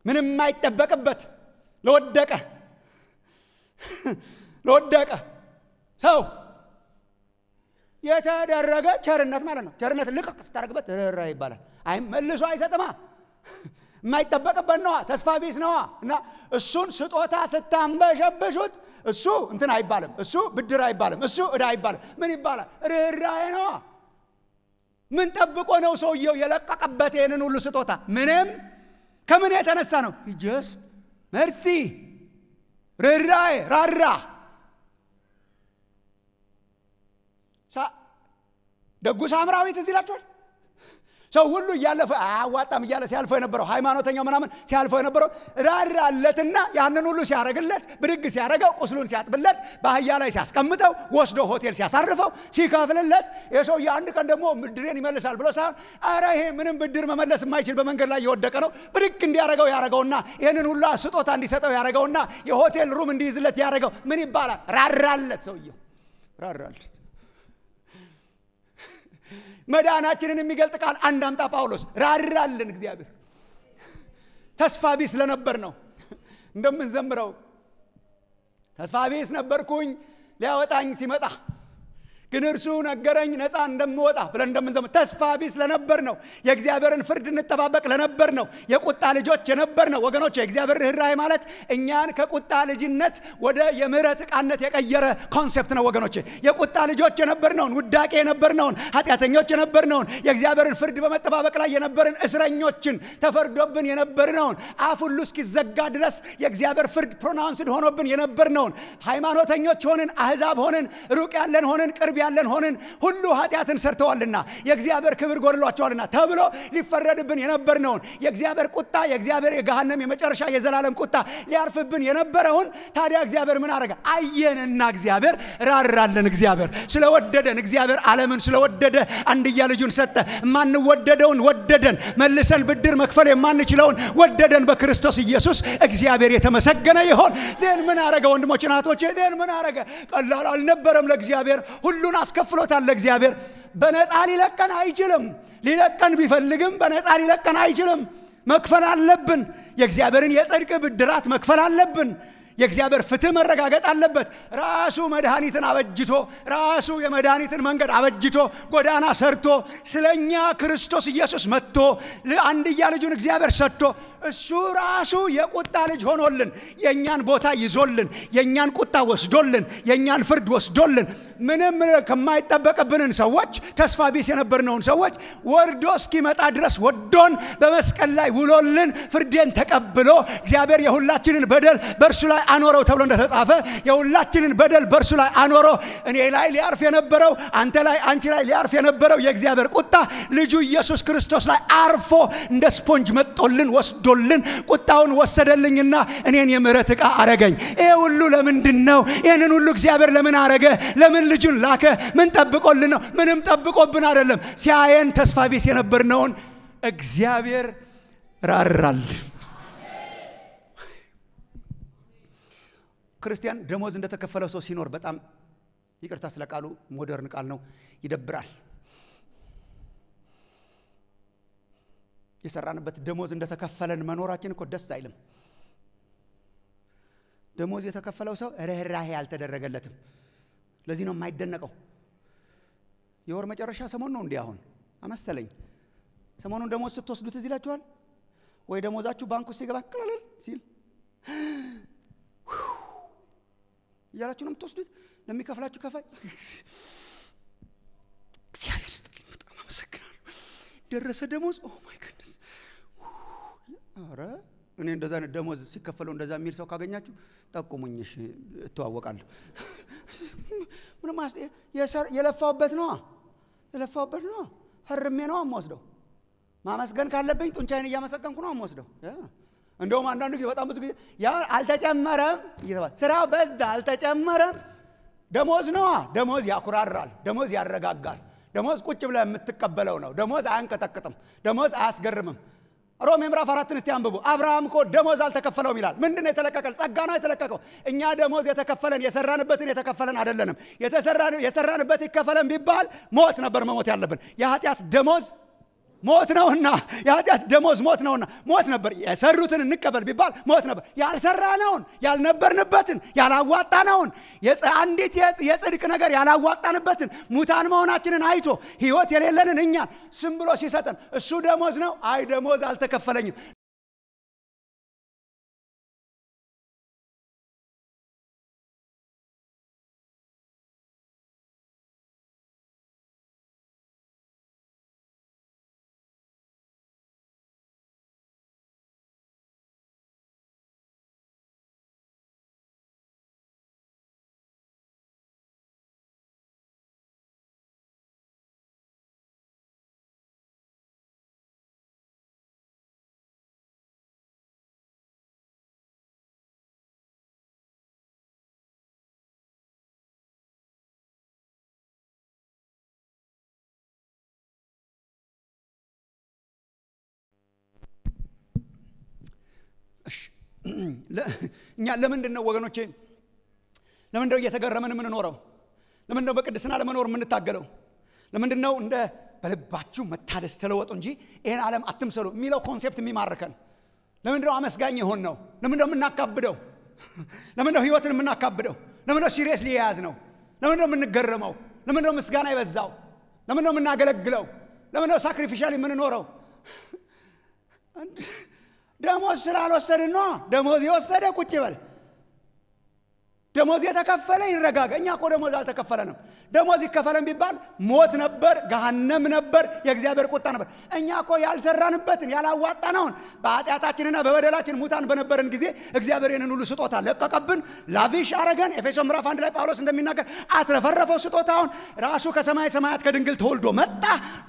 ምንም የማይጠበቅበት ለወደቀ ለወደቀ ሰው የተደረገ ቸርነት ማለት ነው። ቸርነት ልቅቅ ስታደርግበት ርኅራ ይባላል። አይ መልሶ አይሰጥማ፣ የማይጠበቅበት ነዋ፣ ተስፋ ቢስ ነዋ። እና እሱን ስጦታ ስታንበሸብሹት እሱ እንትን አይባልም፣ እሱ ብድር አይባልም፣ እሱ እዳ አይባልም። ምን ይባላል? ርኅራዬ ነዋ። ምን ጠብቆ ነው ሰውየው የለቀቀበት ይህንን ሁሉ ስጦታ? ምንም ከምን የተነሳ ነው? ጀስ መርሲ ርኅራኄ ራራ ደጉ ሳምራዊት ትዝ ይላችኋል ሰው ሁሉ እያለፈ አዋጣም እያለ ሲያልፈው የነበረው ሃይማኖተኛው ምናምን ሲያልፈው የነበረው ራራለትና ያንን ሁሉ ሲያረግለት ብድግ ሲያረገው ቁስሉን ሲያጥብለት በአህያ ላይ ሲያስቀምጠው ወስዶ ሆቴል ሲያሳርፈው ሲከፍልለት የሰው አንድ ቀን ደግሞ ብድሬን ይመልሳል ብሎ ሳይሆን አረ ይሄ ምንም ብድር መመለስ የማይችል በመንገድ ላይ እየወደቀ ነው ብድግ እንዲያረገው ያረገውና ይህንን ሁሉ ስጦታ እንዲሰጠው ያረገውና የሆቴል ሩም እንዲይዝለት ያረገው ምን ይባላል? ራራለት። ሰውየው ራራለት። መዳናችንን የሚገልጥ ቃል አንድ አምጣ ጳውሎስ ራራልን እግዚአብሔር ተስፋ ቢስ ለነበር ነው እንደምንዘምረው ተስፋ ቢስ ነበርኩኝ ሊያወጣኝ ሲመጣ ግን እርሱ ነገረኝ ነፃ እንደምወጣ ብለን እንደምንዘም ተስፋ ቢስ ለነበር ነው የእግዚአብሔርን ፍርድ እንጠባበቅ ለነበር ነው የቁጣ ልጆች የነበር ነው ወገኖች የእግዚአብሔር ርኅራኄ ማለት እኛን ከቁጣ ልጅነት ወደ የምህረት ዕቃነት የቀየረ ኮንሴፕት ነው ወገኖች የቁጣ ልጆች የነበር ነውን ውዳቄ የነበር ነውን ኃጢአተኞች የነበር ነውን የእግዚአብሔርን ፍርድ በመጠባበቅ ላይ የነበርን እስረኞችን ተፈርዶብን የነበር ነውን አፍ ሁሉ እስኪዘጋ ድረስ የእግዚአብሔር ፍርድ ፕሮናውንስድ ሆኖብን የነበር ነውን ሃይማኖተኞች ሆንን አህዛብ ሆንን ሩቅ ያለን ሆንን ቅርብ ልብ ያለን ሆንን ሁሉ ኃጢአትን ሰርተዋልና የእግዚአብሔር ክብር ጎድሏቸዋልና ተብሎ ሊፈረድብን የነበርነውን የእግዚአብሔር ቁጣ የእግዚአብሔር የገሃነም የመጨረሻ የዘላለም ቁጣ ሊያርፍብን የነበረውን ታዲያ እግዚአብሔር ምን አደረገ? አየንና እግዚአብሔር ራራለን። እግዚአብሔር ስለወደደን እግዚአብሔር ዓለምን ስለወደደ አንድያ ልጁን ሰጠ። የማንወደደውን ወደደን። መልሰን ብድር መክፈል የማንችለውን ወደደን በክርስቶስ ኢየሱስ። እግዚአብሔር የተመሰገነ ይሆን። ዜን ምን አረገ? ወንድሞች እናቶቼ፣ ዜን ምን አረገ? ቀላል አልነበረም ለእግዚአብሔር ሁሉ ሁሉን አስከፍሎታል ለእግዚአብሔር። በነፃ ሊለቀን አይችልም። ሊለቀን ቢፈልግም በነፃ ሊለቀን አይችልም። መክፈል አለብን። የእግዚአብሔርን የጽድቅ ብድራት መክፈል አለብን። የእግዚአብሔር ፍትህ መረጋገጥ አለበት። ራሱ መድኃኒትን አበጅቶ ራሱ የመድኃኒትን መንገድ አበጅቶ ጎዳና ሰርቶ ስለኛ ክርስቶስ ኢየሱስ መጥቶ አንድያ ልጁን እግዚአብሔር ሰጥቶ እሱ ራሱ የቁጣ ልጅ ሆኖልን የእኛን ቦታ ይዞልን የእኛን ቁጣ ወስዶልን የእኛን ፍርድ ወስዶልን ምንም ከማይጠበቅብንን ሰዎች ተስፋ ቢስ የነበርነውን ሰዎች ወርዶ እስኪመጣ ድረስ ወዶን በመስቀል ላይ ውሎልን ፍርዴን ተቀብሎ እግዚአብሔር የሁላችንን በደል በእርሱ ላይ አኖረው ተብሎ እንደተጻፈ የሁላችንን በደል በእርሱ ላይ አኖረው። እኔ ላይ ሊያርፍ የነበረው አንተ ላይ አንቺ ላይ ሊያርፍ የነበረው የእግዚአብሔር ቁጣ ልጁ ኢየሱስ ክርስቶስ ላይ አርፎ እንደ ስፖንጅ መጦልን ወስዶልን ቁጣውን ወሰደልኝና እኔን የምህረት ዕቃ አረገኝ። ይሄ ሁሉ ለምንድን ነው? ይህንን ሁሉ እግዚአብሔር ለምን አረገ? ለምን ልጁን ላከ? ምን ጠብቆልን ነው? ምንም ጠብቆብን አይደለም። ሲያየን ተስፋ ቢስ የነበርነውን እግዚአብሔር ራራል። ክርስቲያን ደሞዝ እንደተከፈለው ሰው ሲኖር በጣም ይቅርታ ስለ ቃሉ ሞደርን ቃል ነው፣ ይደብራል። የሰራንበት ደሞዝ እንደተከፈለን መኖራችን እኮ ደስ አይልም። ደሞዝ የተከፈለው ሰው ርኅራሄ አልተደረገለትም። ለዚህ ነው የማይደነቀው። የወር መጨረሻ ሰሞን ነው እንዲህ አሁን አመሰለኝ። ሰሞኑን ደሞዝ ስትወስዱት እዚህ ይላችኋል ወይ? ደሞዛችሁ ባንኩ ሲገባ ቅልል ሲል እያላችሁ ነው የምትወስዱት። ለሚከፍላችሁ ከፋይ እግዚአብሔር ስጥ በጣም አመሰግናለሁ። ደረሰ ደሞዝ፣ ኦ ማይ ገድነስ። አረ እኔ እንደዛ ደሞዝ ሲከፈለው እንደዛ የሚል ሰው ካገኛችሁ ጠቁሙኝሽ እትዋወቃለሁ እተዋወቃለሁ። ምንም የለፋውበት ነዋ፣ የለፋውበት ነዋ፣ ፈርሜ ነዋ የምወስደው። ማመስገን ካለብኝ ጡንቻይን እያመሰገንኩ ነው የምወስደው። እንደውም አንዳንዱ ጊዜ በጣም ብዙ ጊዜ ያ አልተጨመረም እየተባለ ስራ በዛ አልተጨመረም። ደሞዝ ነዋ። ደሞዝ ያኩራራል። ደሞዝ ያረጋጋል። ደሞዝ ቁጭ ብለህ የምትቀበለው ነው። ደሞዝ አያንቀጠቅጥም። ደሞዝ አያስገርምም። ሮሜ ምዕራፍ አራትን እስቲ አንብቡ። አብርሃም እኮ ደሞዝ አልተከፈለውም ይላል። ምንድን ነው የተለቀቀል? ጸጋ ነው የተለቀቀው። እኛ ደሞዝ የተከፈለን የሰራንበትን የተከፈለን አይደለንም። የሰራንበት ይከፈለን ቢባል ሞት ነበር መሞት ያለብን። የኃጢአት ደሞዝ ሞት ነውና የኃጢአት ደሞዝ ሞት ነውና ሞት ነበር የሰሩትን እንቀበል ቢባል ሞት ነበር ያልሰራነውን ያልነበርንበትን ያላዋጣነውን አንዲት የጽድቅ ነገር ያላዋጣንበትን ሙታን መሆናችንን አይቶ ህይወት የሌለንን እኛን ስም ብሎ ሲሰጠን እሱ ደሞዝ ነው አይ ደሞዝ አልተከፈለኝም እኛ ለምንድን ነው ወገኖቼ ለምንድን ነው እየተገረምን የምንኖረው? ለምንድን ነው በቅድስና ለመኖር የምንታገለው? ለምንድን ነው እንደ በልባችሁ መታደስ ተለወጡ እንጂ ይህን ዓለም አትምሰሉ የሚለው ኮንሴፕት የሚማርከን? ለምንድን ነው አመስጋኝ የሆን ነው? ለምንድን ነው የምናካብደው? ለምንድን ነው ህይወትን የምናካብደው? ለምን ነው ሲሪየስሊ የያዝ ነው? ለምንድን ነው የምንገረመው? ለምንድን ነው ምስጋና የበዛው? ለምን ነው የምናገለግለው? ለምንድን ነው ሳክሪፊሻል የምንኖረው? ደሞዝ ስላልወሰድ ነው። ደሞዝ የወሰደ ቁጭ በል ደሞዝ የተከፈለ ይረጋጋ። እኛ እኮ ደሞዝ አልተከፈለንም። ደሞዝ ይከፈለን ቢባል ሞት ነበር፣ ገሃነም ነበር፣ የእግዚአብሔር ቁጣ ነበር። እኛ እኮ ያልሰራንበትን ያላዋጣነውን በኃጢአታችንና በበደላችን ሙታን በነበረን ጊዜ እግዚአብሔር ይህንን ሁሉ ስጦታ ለቀቀብን፣ ላቪሽ አረገን። ኤፌሶ ምዕራፍ አንድ ላይ ጳውሎስ እንደሚናገር አትረፈረፈው ስጦታውን። ራሱ ከሰማይ ሰማያት ከድንግል ተወልዶ መጣ፣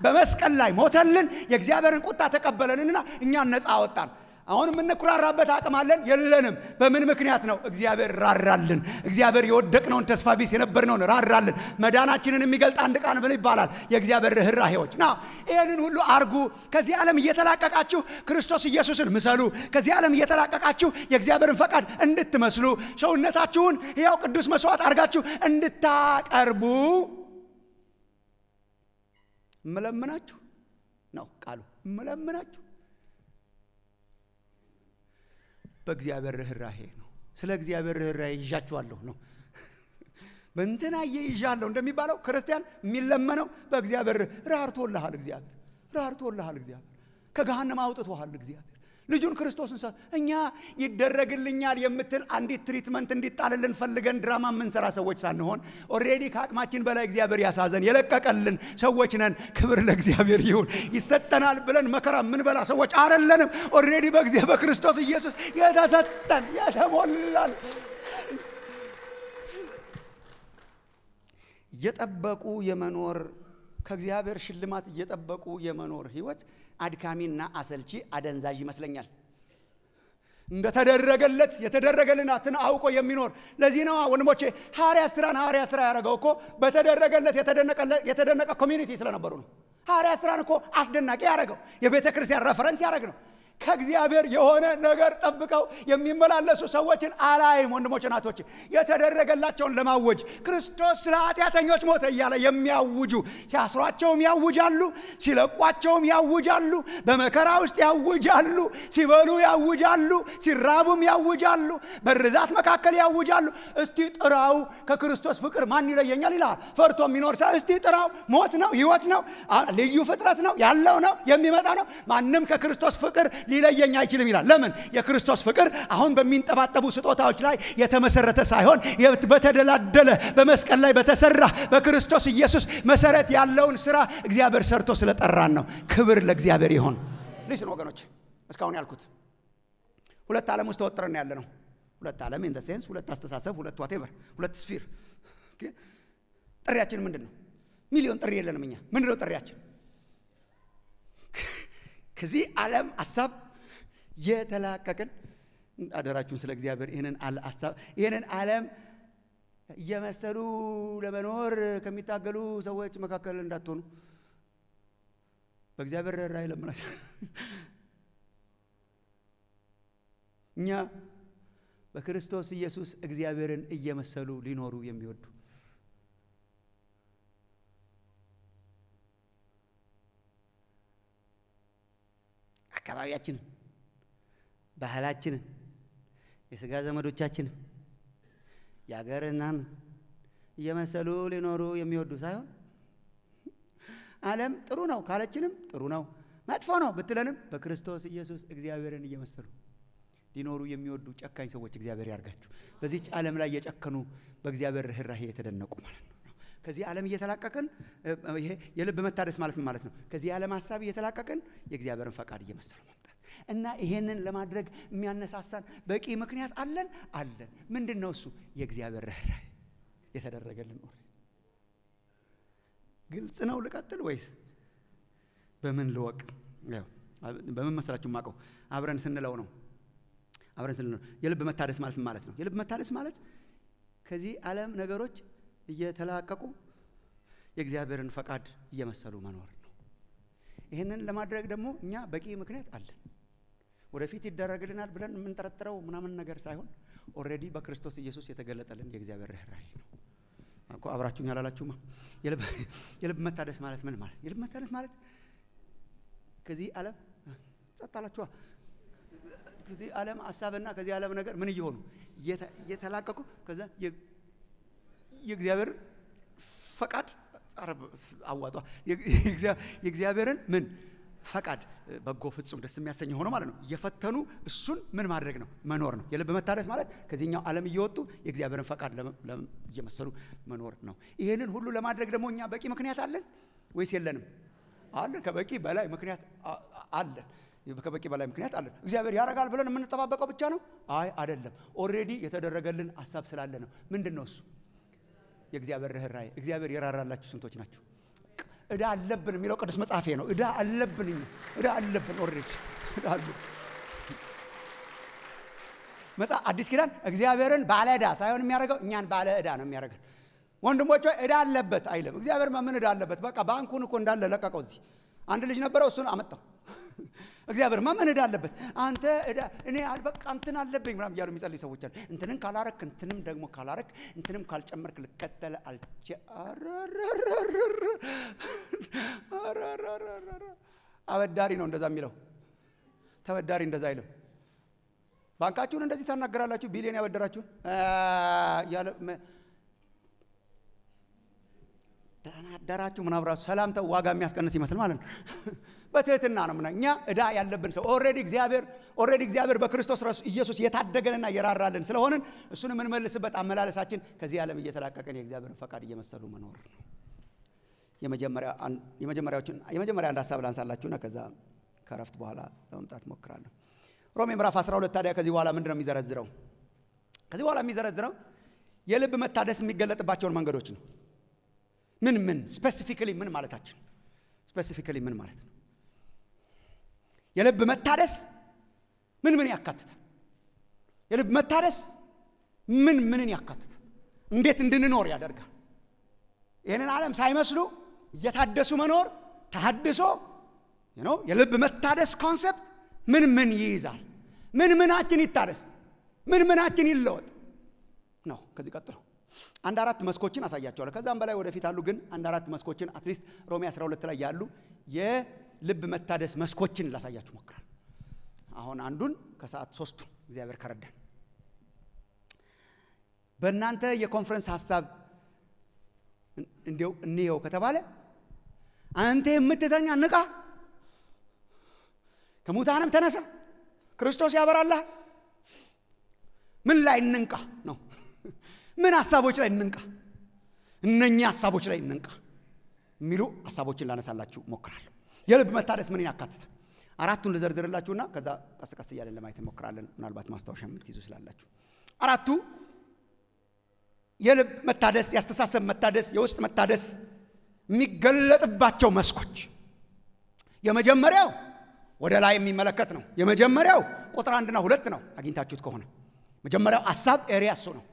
በመስቀል ላይ ሞተልን፣ የእግዚአብሔርን ቁጣ ተቀበለንና እኛን ነፃ አወጣን። አሁን የምንኩራራበት አቅም አለን? የለንም። በምን ምክንያት ነው? እግዚአብሔር ራራልን። እግዚአብሔር የወደቅነውን ተስፋ ቢስ የነበርነውን ራራልን። መዳናችንን የሚገልጥ አንድ ቃል ብለ ይባላል? የእግዚአብሔር ርኅራሄዎች ና ይህንን ሁሉ አርጉ። ከዚህ ዓለም እየተላቀቃችሁ ክርስቶስ ኢየሱስን ምሰሉ። ከዚህ ዓለም እየተላቀቃችሁ የእግዚአብሔርን ፈቃድ እንድትመስሉ ሰውነታችሁን ሕያው ቅዱስ መስዋዕት አድርጋችሁ እንድታቀርቡ እምለምናችሁ ነው ቃሉ እምለምናችሁ በእግዚአብሔር ርኅራሄ ነው። ስለ እግዚአብሔር ርኅራሄ ይዣችኋለሁ ነው እንትና እየይዣለሁ እንደሚባለው ክርስቲያን የሚለመነው በእግዚአብሔር ራርቶልሃል፣ እግዚአብሔር ራርቶልሃል፣ እግዚአብሔር ከገሃነም አውጥቶሃል እግዚአብሔር ልጁን ክርስቶስን ሰ እኛ ይደረግልኛል የምትል አንዲት ትሪትመንት እንዲጣልልን ፈልገን ድራማ የምንሰራ ሰዎች ሳንሆን ኦሬዲ ከአቅማችን በላይ እግዚአብሔር ያሳዘን የለቀቀልን ሰዎች ነን። ክብር ለእግዚአብሔር ይሁን። ይሰጠናል ብለን መከራ የምንበላ ሰዎች አደለንም። ኦሬዲ በእግዚአብሔር በክርስቶስ ኢየሱስ የተሰጠን የተሞላል የጠበቁ የመኖር ከእግዚአብሔር ሽልማት እየጠበቁ የመኖር ህይወት አድካሚና አሰልቺ አደንዛዥ ይመስለኛል። እንደተደረገለት የተደረገልናትን አውቆ የሚኖር ለዚህ ነው ወንድሞቼ ሐዋርያ ስራን ሐዋርያ ስራ ያደረገው እኮ በተደረገለት የተደነቀ ኮሚኒቲ ስለነበሩ ነው። ሐዋርያ ስራን እኮ አስደናቂ ያደረገው የቤተ ክርስቲያን ረፈረንስ ያደረግ ነው። ከእግዚአብሔር የሆነ ነገር ጠብቀው የሚመላለሱ ሰዎችን አላይም። ወንድሞች ናቶች የተደረገላቸውን ለማወጅ ክርስቶስ ስለ ኃጢአተኞች ሞተ እያለ የሚያውጁ ሲያስሯቸውም ያውጃሉ፣ ሲለቋቸውም ያውጃሉ፣ በመከራ ውስጥ ያውጃሉ፣ ሲበሉ ያውጃሉ፣ ሲራቡም ያውጃሉ፣ በርዛት መካከል ያውጃሉ። እስቲ ጥራው ከክርስቶስ ፍቅር ማን ይለየኛል ይልሃል። ፈርቶ የሚኖር ሰው እስቲ ጥራው። ሞት ነው፣ ህይወት ነው፣ ልዩ ፍጥረት ነው፣ ያለው ነው፣ የሚመጣ ነው። ማንም ከክርስቶስ ፍቅር ሊለየኝ አይችልም ይላል። ለምን? የክርስቶስ ፍቅር አሁን በሚንጠባጠቡ ስጦታዎች ላይ የተመሰረተ ሳይሆን በተደላደለ በመስቀል ላይ በተሰራ በክርስቶስ ኢየሱስ መሰረት ያለውን ስራ እግዚአብሔር ሰርቶ ስለጠራን ነው። ክብር ለእግዚአብሔር ይሆን። ሊስን ወገኖች፣ እስካሁን ያልኩት ሁለት ዓለም ውስጥ ተወጥረን ያለ ነው። ሁለት ዓለም ኢን ሴንስ ሁለት አስተሳሰብ፣ ሁለት ዋቴቨር፣ ሁለት ስፊር። ጥሪያችን ምንድን ነው? ሚሊዮን ጥሪ የለንም እኛ። ነው ጥሪያችን? ከዚህ ዓለም ሀሳብ የተላቀቅን አደራችሁን ስለ እግዚአብሔር ይህንን ሀሳብ ይህንን ዓለም እየመሰሉ ለመኖር ከሚታገሉ ሰዎች መካከል እንዳትሆኑ በእግዚአብሔር ረራ ለምናቸው። እኛ በክርስቶስ ኢየሱስ እግዚአብሔርን እየመሰሉ ሊኖሩ የሚወዱ አካባቢያችንን፣ ባህላችንን፣ የስጋ ዘመዶቻችንን የአገር እየመሰሉ ሊኖሩ የሚወዱ ሳይሆን ዓለም ጥሩ ነው ካለችንም ጥሩ ነው መጥፎ ነው ብትለንም በክርስቶስ ኢየሱስ እግዚአብሔርን እየመሰሉ ሊኖሩ የሚወዱ ጨካኝ ሰዎች እግዚአብሔር ያርጋችሁ። በዚች ዓለም ላይ የጨከኑ በእግዚአብሔር ርኅራሄ የተደነቁ ማለት ነው። ከዚህ ዓለም እየተላቀቅን ይሄ የልብ መታደስ ማለት ማለት ነው። ከዚህ ዓለም ሀሳብ እየተላቀቅን የእግዚአብሔርን ፈቃድ እየመሰሉ መምጣት እና ይሄንን ለማድረግ የሚያነሳሳን በቂ ምክንያት አለን አለን። ምንድን ነው እሱ? የእግዚአብሔር ርኅራኄ የተደረገልን ኦሬ ግልጽ ነው። ልቀጥል ወይስ በምን ልወቅ? በምን መስራችሁ ማቀው አብረን ስንለው ነው አብረን ስንለው የልብ መታደስ ማለት ማለት ነው። የልብ መታደስ ማለት ከዚህ ዓለም ነገሮች እየተላቀቁ የእግዚአብሔርን ፈቃድ እየመሰሉ መኖር ነው። ይህንን ለማድረግ ደግሞ እኛ በቂ ምክንያት አለን። ወደፊት ይደረግልናል ብለን የምንጠረጥረው ምናምን ነገር ሳይሆን ኦልሬዲ በክርስቶስ ኢየሱስ የተገለጠልን የእግዚአብሔር ርኅራኄ ነው እኮ። አብራችሁኝ ያላላችሁ *laughs* የልብ መታደስ ማለት ምን ማለት? የልብ መታደስ ማለት ከዚህ ዓለም ጸጥ አላችኋ። ከዚህ ዓለም ሀሳብና ከዚህ ዓለም ነገር ምን እየሆኑ እየተላቀቁ ከዛ የእግዚአብሔር ፈቃድ አዋጧ የእግዚአብሔርን ምን ፈቃድ በጎ ፍጹም ደስ የሚያሰኝ ሆኖ ማለት ነው። እየፈተኑ እሱን ምን ማድረግ ነው መኖር ነው። የልብ መታደስ ማለት ከዚህኛው ዓለም እየወጡ የእግዚአብሔርን ፈቃድ እየመሰሉ መኖር ነው። ይህንን ሁሉ ለማድረግ ደግሞ እኛ በቂ ምክንያት አለን ወይስ የለንም? አለን። ከበቂ በላይ ምክንያት አለን። ከበቂ በላይ ምክንያት አለን። እግዚአብሔር ያደርጋል ብለን የምንጠባበቀው ብቻ ነው? አይ አይደለም። ኦሬዲ የተደረገልን ሀሳብ ስላለ ነው። ምንድን ነው እሱ? የእግዚአብሔር ርኅራኄ እግዚአብሔር የራራላችሁ ስንቶች ናቸው? እዳ አለብን የሚለው ቅዱስ መጽሐፌ ነው። እዳ አለብን፣ እዳ አለብን። ኦሬድ አዲስ ኪዳን እግዚአብሔርን ባለ እዳ ሳይሆን የሚያደርገው እኛን ባለ እዳ ነው የሚያደርገን። ወንድሞች እዳ አለበት አይልም እግዚአብሔር። ምን እዳ አለበት? በቃ ባንኩን እኮ እንዳለ ለቀቀው። እዚህ አንድ ልጅ ነበረው፣ እሱን አመጣው እግዚአብሔር ማመን እዳ አለበት። አንተ እዳ እኔ አልበቃ እንትን አለብኝ ምናምን እያሉ የሚጸልይ ሰዎች አሉ። እንትንም ካላረክ እንትንም ደግሞ ካላረክ እንትንም ካልጨመርክ ልከተል አልቼ አበዳሪ ነው እንደዛ የሚለው ተበዳሪ እንደዛ አይልም። ባንካችሁን እንደዚህ ታናገራላችሁ፣ ቢሊዮን ያበደራችሁን ደህና አደራችሁ ምናምን ራሱ ዋጋ የሚያስቀንስ ይመስል ማለት ነው። *laughs* በትህትና ነው ምና እኛ እዳ ያለብን ሰው ኦልሬዲ እግዚአብሔር ኦልሬዲ እግዚአብሔር በክርስቶስ ኢየሱስ የታደገንና የራራልን ስለሆንን እሱን የምንመልስበት አመላለሳችን ከዚህ ዓለም እየተላቀቀን የእግዚአብሔርን ፈቃድ እየመሰሉ መኖር ነው። የመጀመሪያ አንድ ሀሳብ ላንሳላችሁና ከዛ ከረፍት በኋላ ለመምጣት ሞክራለሁ። ሮሜ ምዕራፍ 12 ታዲያ ከዚህ በኋላ ምንድን ነው የሚዘረዝረው? ከዚህ በኋላ የሚዘረዝረው የልብ መታደስ የሚገለጥባቸውን መንገዶች ነው። ምን ምን ስፔሲፊካሊ ምን ማለታችን ስፔሲፊካሊ ምን ማለት ነው? የልብ መታደስ ምን ምን ያካትታል? የልብ መታደስ ምን ምንን ያካትታል? እንዴት እንድንኖር ያደርጋል? ይህንን ዓለም ሳይመስሉ እየታደሱ መኖር ተሃድሶ ነው። የልብ መታደስ ኮንሰፕት ምን ምን ይይዛል? ምን ምናችን ይታደስ? ምን ምናችን ይለወጥ ነው ከዚህ ቀጥሎ አንድ አራት መስኮችን አሳያቸዋለሁ። ከዛም በላይ ወደፊት አሉ፣ ግን አንድ አራት መስኮችን አትሊስት ሮሜ 12 ላይ ያሉ የልብ መታደስ መስኮችን ላሳያችሁ ሞክራል። አሁን አንዱን ከሰዓት ሶስቱ እግዚአብሔር ከረዳን በእናንተ የኮንፈረንስ ሀሳብ እንዲው እንየው ከተባለ አንተ የምትተኛ ንቃ፣ ከሙታንም ተነሳ፣ ክርስቶስ ያበራላ። ምን ላይ እንንቃ ነው ምን ሀሳቦች ላይ እንንቃ፣ እነኛ ሀሳቦች ላይ እንንቃ የሚሉ ሀሳቦችን ላነሳላችሁ ሞክራለሁ። የልብ መታደስ ምንን ያካትታል? አራቱን ልዘርዝርላችሁና ከዛ ቀስ ቀስ እያለን ለማየት እንሞክራለን። ምናልባት ማስታወሻ የምትይዙ ስላላችሁ አራቱ የልብ መታደስ፣ የአስተሳሰብ መታደስ፣ የውስጥ መታደስ የሚገለጥባቸው መስኮች የመጀመሪያው ወደ ላይ የሚመለከት ነው። የመጀመሪያው ቁጥር አንድና ሁለት ነው። አግኝታችሁት ከሆነ መጀመሪያው ሀሳብ ኤሪያ እሱ ነው።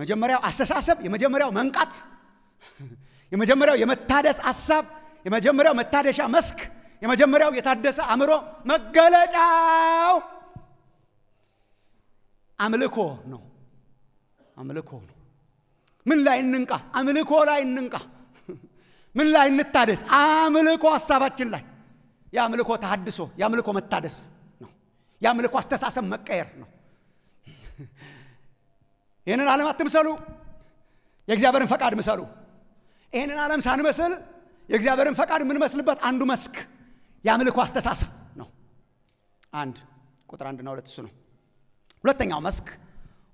የመጀመሪያው አስተሳሰብ፣ የመጀመሪያው መንቃት፣ የመጀመሪያው የመታደስ ሐሳብ፣ የመጀመሪያው መታደሻ መስክ፣ የመጀመሪያው የታደሰ አእምሮ መገለጫው አምልኮ ነው። አምልኮ ነው። ምን ላይ እንንቃ? አምልኮ ላይ እንንቃ። ምን ላይ እንታደስ? አምልኮ ሐሳባችን ላይ የአምልኮ ተሐድሶ የአምልኮ መታደስ ነው። የአምልኮ አስተሳሰብ መቀየር ነው። ይህንን ዓለም አትምሰሉ፣ የእግዚአብሔርን ፈቃድ ምሰሉ። ይህንን ዓለም ሳንመስል የእግዚአብሔርን ፈቃድ የምንመስልበት አንዱ መስክ የአምልኮ አስተሳሰብ ነው። አንድ ቁጥር አንድና ሁለት እሱ ነው። ሁለተኛው መስክ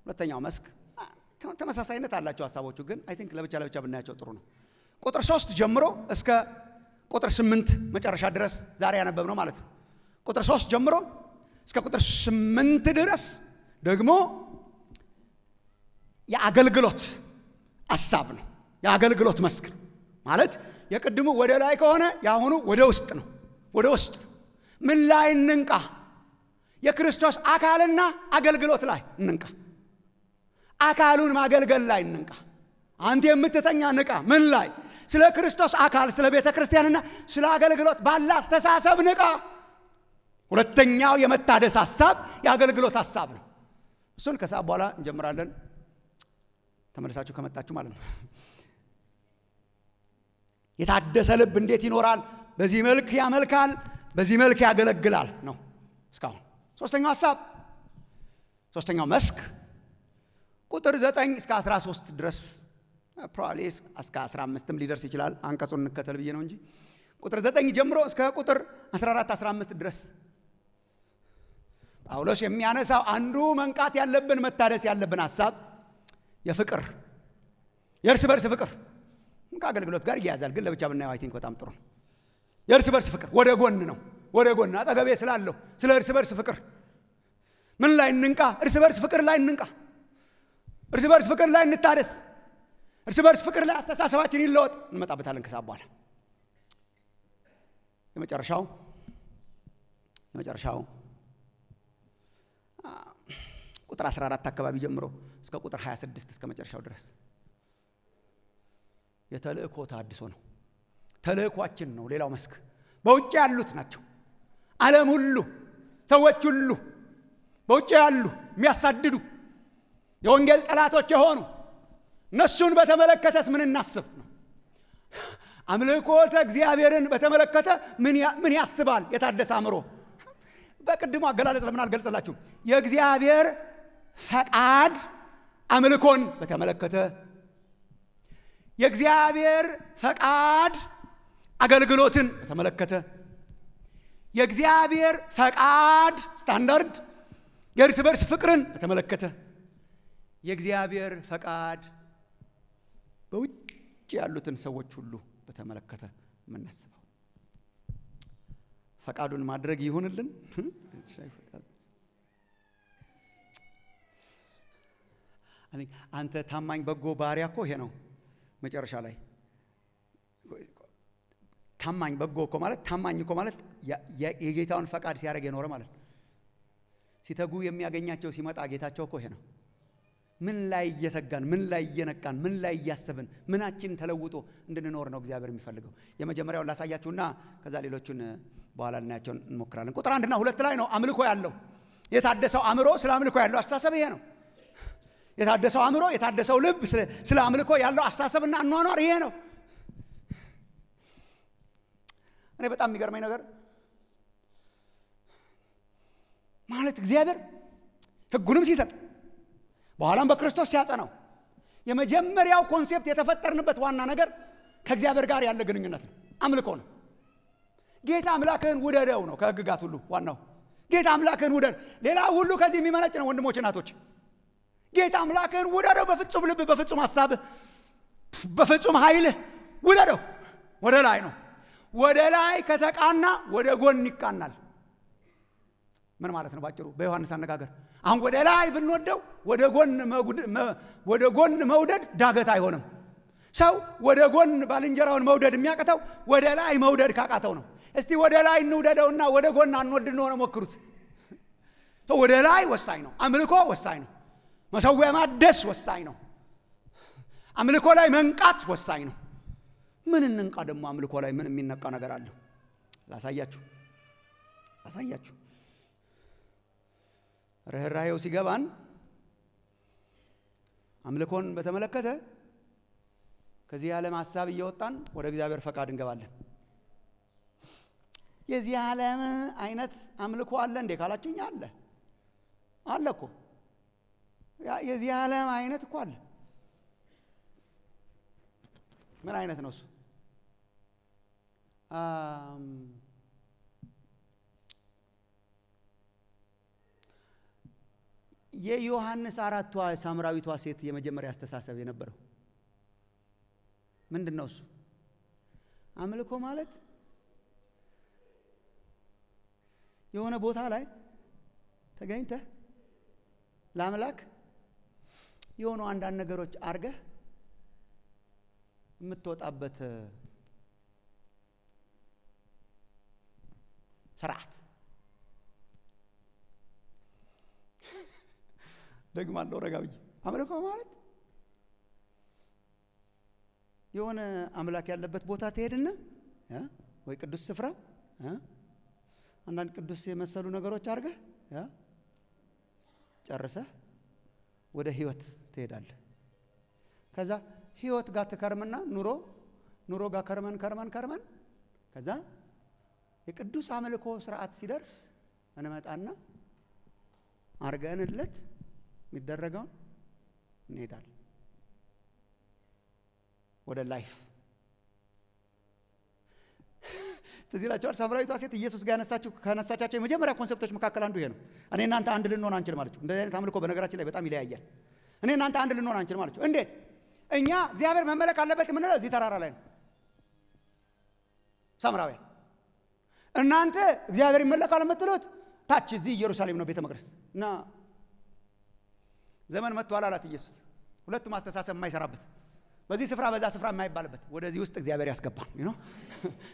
ሁለተኛው መስክ ተመሳሳይነት አላቸው ሀሳቦቹ፣ ግን አይ ቲንክ ለብቻ ለብቻ ብናያቸው ጥሩ ነው። ቁጥር ሶስት ጀምሮ እስከ ቁጥር ስምንት መጨረሻ ድረስ ዛሬ ያነበብነው ማለት ነው። ቁጥር ሶስት ጀምሮ እስከ ቁጥር ስምንት ድረስ ደግሞ የአገልግሎት አሳብ ነው። የአገልግሎት መስክ ነው ማለት የቅድሙ ወደ ላይ ከሆነ የአሁኑ ወደ ውስጥ ነው። ወደ ውስጥ ነው። ምን ላይ እንንቃ? የክርስቶስ አካልና አገልግሎት ላይ እንንቃ። አካሉን ማገልገል ላይ እንንቃ። አንተ የምትተኛ ንቃ። ምን ላይ? ስለ ክርስቶስ አካል፣ ስለ ቤተ ክርስቲያንና ስለ አገልግሎት ባለ አስተሳሰብ ንቃ። ሁለተኛው የመታደስ ሐሳብ የአገልግሎት ሐሳብ ነው። እሱን ከሰዓት በኋላ እንጀምራለን። ተመልሳችሁ ከመጣችሁ ማለት ነው። የታደሰ ልብ እንዴት ይኖራል? በዚህ መልክ ያመልካል፣ በዚህ መልክ ያገለግላል ነው እስካሁን። ሶስተኛው ሀሳብ፣ ሶስተኛው መስክ ቁጥር 9 እስከ 13 ድረስ ፕሮባብሊ እስከ 15ም ሊደርስ ይችላል። አንቀጹን እንከተል ብዬ ነው እንጂ ቁጥር 9 ጀምሮ እስከ ቁጥር 14 15 ድረስ ጳውሎስ የሚያነሳው አንዱ መንቃት ያለብን መታደስ ያለብን ሀሳብ የፍቅር የእርስ በርስ ፍቅር ከአገልግሎት ጋር ይያያዛል፣ ግን ለብቻ ብናየው አይ ቲንክ በጣም ጥሩ ነው። የእርስ በርስ ፍቅር ወደ ጎን ነው፣ ወደ ጎን አጠገቤ ስላለው ስለ እርስ በርስ ፍቅር ምን ላይ እንንቃ? እርስ በርስ ፍቅር ላይ እንንቃ። እርስ በርስ ፍቅር ላይ እንታደስ። እርስ በርስ ፍቅር ላይ አስተሳሰባችን ይለወጥ። እንመጣበታለን ከሳ በኋላ የመጨረሻው የመጨረሻው ቁጥር 14 አካባቢ ጀምሮ እስከ ቁጥር 26 እስከ መጨረሻው ድረስ የተልእኮ ታድሶ ነው። ተልእኳችን ነው። ሌላው መስክ በውጭ ያሉት ናቸው። ዓለም ሁሉ ሰዎች ሁሉ በውጭ ያሉ የሚያሳድዱ የወንጌል ጠላቶች የሆኑ እነሱን በተመለከተስ ምን እናስብ ነው? አምልኮተ እግዚአብሔርን በተመለከተ ምን ያስባል የታደሰ አእምሮ? በቅድሞ አገላለጽ ለምን አልገልጽላችሁም? የእግዚአብሔር ፈቃድ አምልኮን በተመለከተ የእግዚአብሔር ፈቃድ አገልግሎትን በተመለከተ የእግዚአብሔር ፈቃድ ስታንዳርድ የእርስ በርስ ፍቅርን በተመለከተ የእግዚአብሔር ፈቃድ በውጭ ያሉትን ሰዎች ሁሉ በተመለከተ የምናስበው ፈቃዱን ማድረግ ይሁንልን። አንተ ታማኝ በጎ ባሪያ እኮ ይሄ ነው። መጨረሻ ላይ ታማኝ በጎ እኮ ማለት ታማኝ እኮ ማለት የጌታውን ፈቃድ ሲያደርግ የኖረ ማለት ነው። ሲተጉ የሚያገኛቸው ሲመጣ ጌታቸው እኮ ይሄ ነው። ምን ላይ እየተጋን፣ ምን ላይ እየነቃን፣ ምን ላይ እያሰብን፣ ምናችን ተለውጦ እንድንኖር ነው እግዚአብሔር የሚፈልገው። የመጀመሪያውን ላሳያችሁና ከዛ ሌሎቹን በኋላ ልናያቸው እንሞክራለን። ቁጥር አንድና ሁለት ላይ ነው አምልኮ ያለው የታደሰው አእምሮ ስለ አምልኮ ያለው አስተሳሰብ ይሄ ነው። የታደሰው አእምሮ፣ የታደሰው ልብ፣ ስለ አምልኮ ያለው አስተሳሰብና አኗኗር ይሄ ነው። እኔ በጣም የሚገርመኝ ነገር ማለት እግዚአብሔር ህጉንም ሲሰጥ በኋላም በክርስቶስ ነው የመጀመሪያው ኮንሴፕት የተፈጠርንበት ዋና ነገር ከእግዚአብሔር ጋር ያለ ግንኙነት ነው፣ አምልኮ ነው። ጌታ አምላክህን ውደደው ነው ከህግጋት ሁሉ ዋናው። ጌታ አምላክህን ውደድ። ሌላ ሁሉ ከዚህ የሚመነጭ ነው ወንድሞች፣ እናቶች። ጌታ አምላክህን ውደደው በፍጹም ልብ፣ በፍጹም ሀሳብ፣ በፍጹም ኃይል ውደደው። ወደ ላይ ነው። ወደ ላይ ከተቃና ወደ ጎን ይቃናል። ምን ማለት ነው? ባጭሩ በዮሐንስ አነጋገር አሁን ወደ ላይ ብንወደው ወደ ጎን መውደድ ዳገት አይሆንም። ሰው ወደ ጎን ባልንጀራውን መውደድ የሚያቅተው ወደ ላይ መውደድ ካቃተው ነው። እስቲ ወደ ላይ እንውደደውና ወደ ጎን አንወድ እንደሆነ ሞክሩት። ወደ ላይ ወሳኝ ነው። አምልኮ ወሳኝ ነው። መሰዊያ ማደስ ወሳኝ ነው። አምልኮ ላይ መንቃት ወሳኝ ነው። ምን እንንቃ ደግሞ? አምልኮ ላይ ምን የሚነቃ ነገር አለ? ላሳያችሁ ላሳያችሁ። ርኅራሄው ሲገባን አምልኮን በተመለከተ ከዚህ ዓለም ሀሳብ እየወጣን ወደ እግዚአብሔር ፈቃድ እንገባለን። የዚህ ዓለም አይነት አምልኮ አለ እንዴ ካላችሁኛ አለ አለ እኮ የዚህ ዓለም አይነት እኮ አለ። ምን አይነት ነው እሱ? የዮሐንስ አራቷ ሳምራዊቷ ሴት የመጀመሪያ አስተሳሰብ የነበረው ምንድን ነው? እሱ አምልኮ ማለት የሆነ ቦታ ላይ ተገኝተህ ለአምላክ የሆኑ አንዳንድ ነገሮች አርገህ የምትወጣበት ስርዓት ደግማለሁ። ረጋ ብዬ አምልኮ ማለት የሆነ አምላክ ያለበት ቦታ ትሄድና ወይ ቅዱስ ስፍራ አንዳንድ ቅዱስ የመሰሉ ነገሮች አድርገህ ጨርሰህ ወደ ህይወት ትሄዳለህ። ከዛ ህይወት ጋር ትከርምና ኑሮ ኑሮ ጋር ከርመን ከርመን ከርመን ከዛ የቅዱስ አምልኮ ስርዓት ሲደርስ እንመጣና አርገንለት የሚደረገውን እንሄዳለን ወደ ላይፍ ትዝ ይላቸዋል። ሳምራዊቷ ሴት ኢየሱስ ጋር ያነሳችሁ ከነሳቻቸው የመጀመሪያ ኮንሰፕቶች መካከል አንዱ ይሄ ነው። እኔ እናንተ አንድ ልንሆን አንችል ማለት ነው። እንደዚህ አይነት አምልኮ በነገራችን ላይ በጣም ይለያያል። እኔ እናንተ አንድ ልንሆን አንችል ማለት ነው። እንዴት? እኛ እግዚአብሔር መመለክ አለበት የምንለው እዚህ ተራራ ላይ ነው። ሳምራውያን እናንተ እግዚአብሔር ይመለካል የምትሉት ታች እዚህ ኢየሩሳሌም ነው ቤተ መቅደስ እና ዘመን መጥቷል አላት ኢየሱስ። ሁለቱም አስተሳሰብ የማይሰራበት በዚህ ስፍራ በዛ ስፍራ የማይባልበት ወደዚህ ውስጥ እግዚአብሔር ያስገባል። *laughs*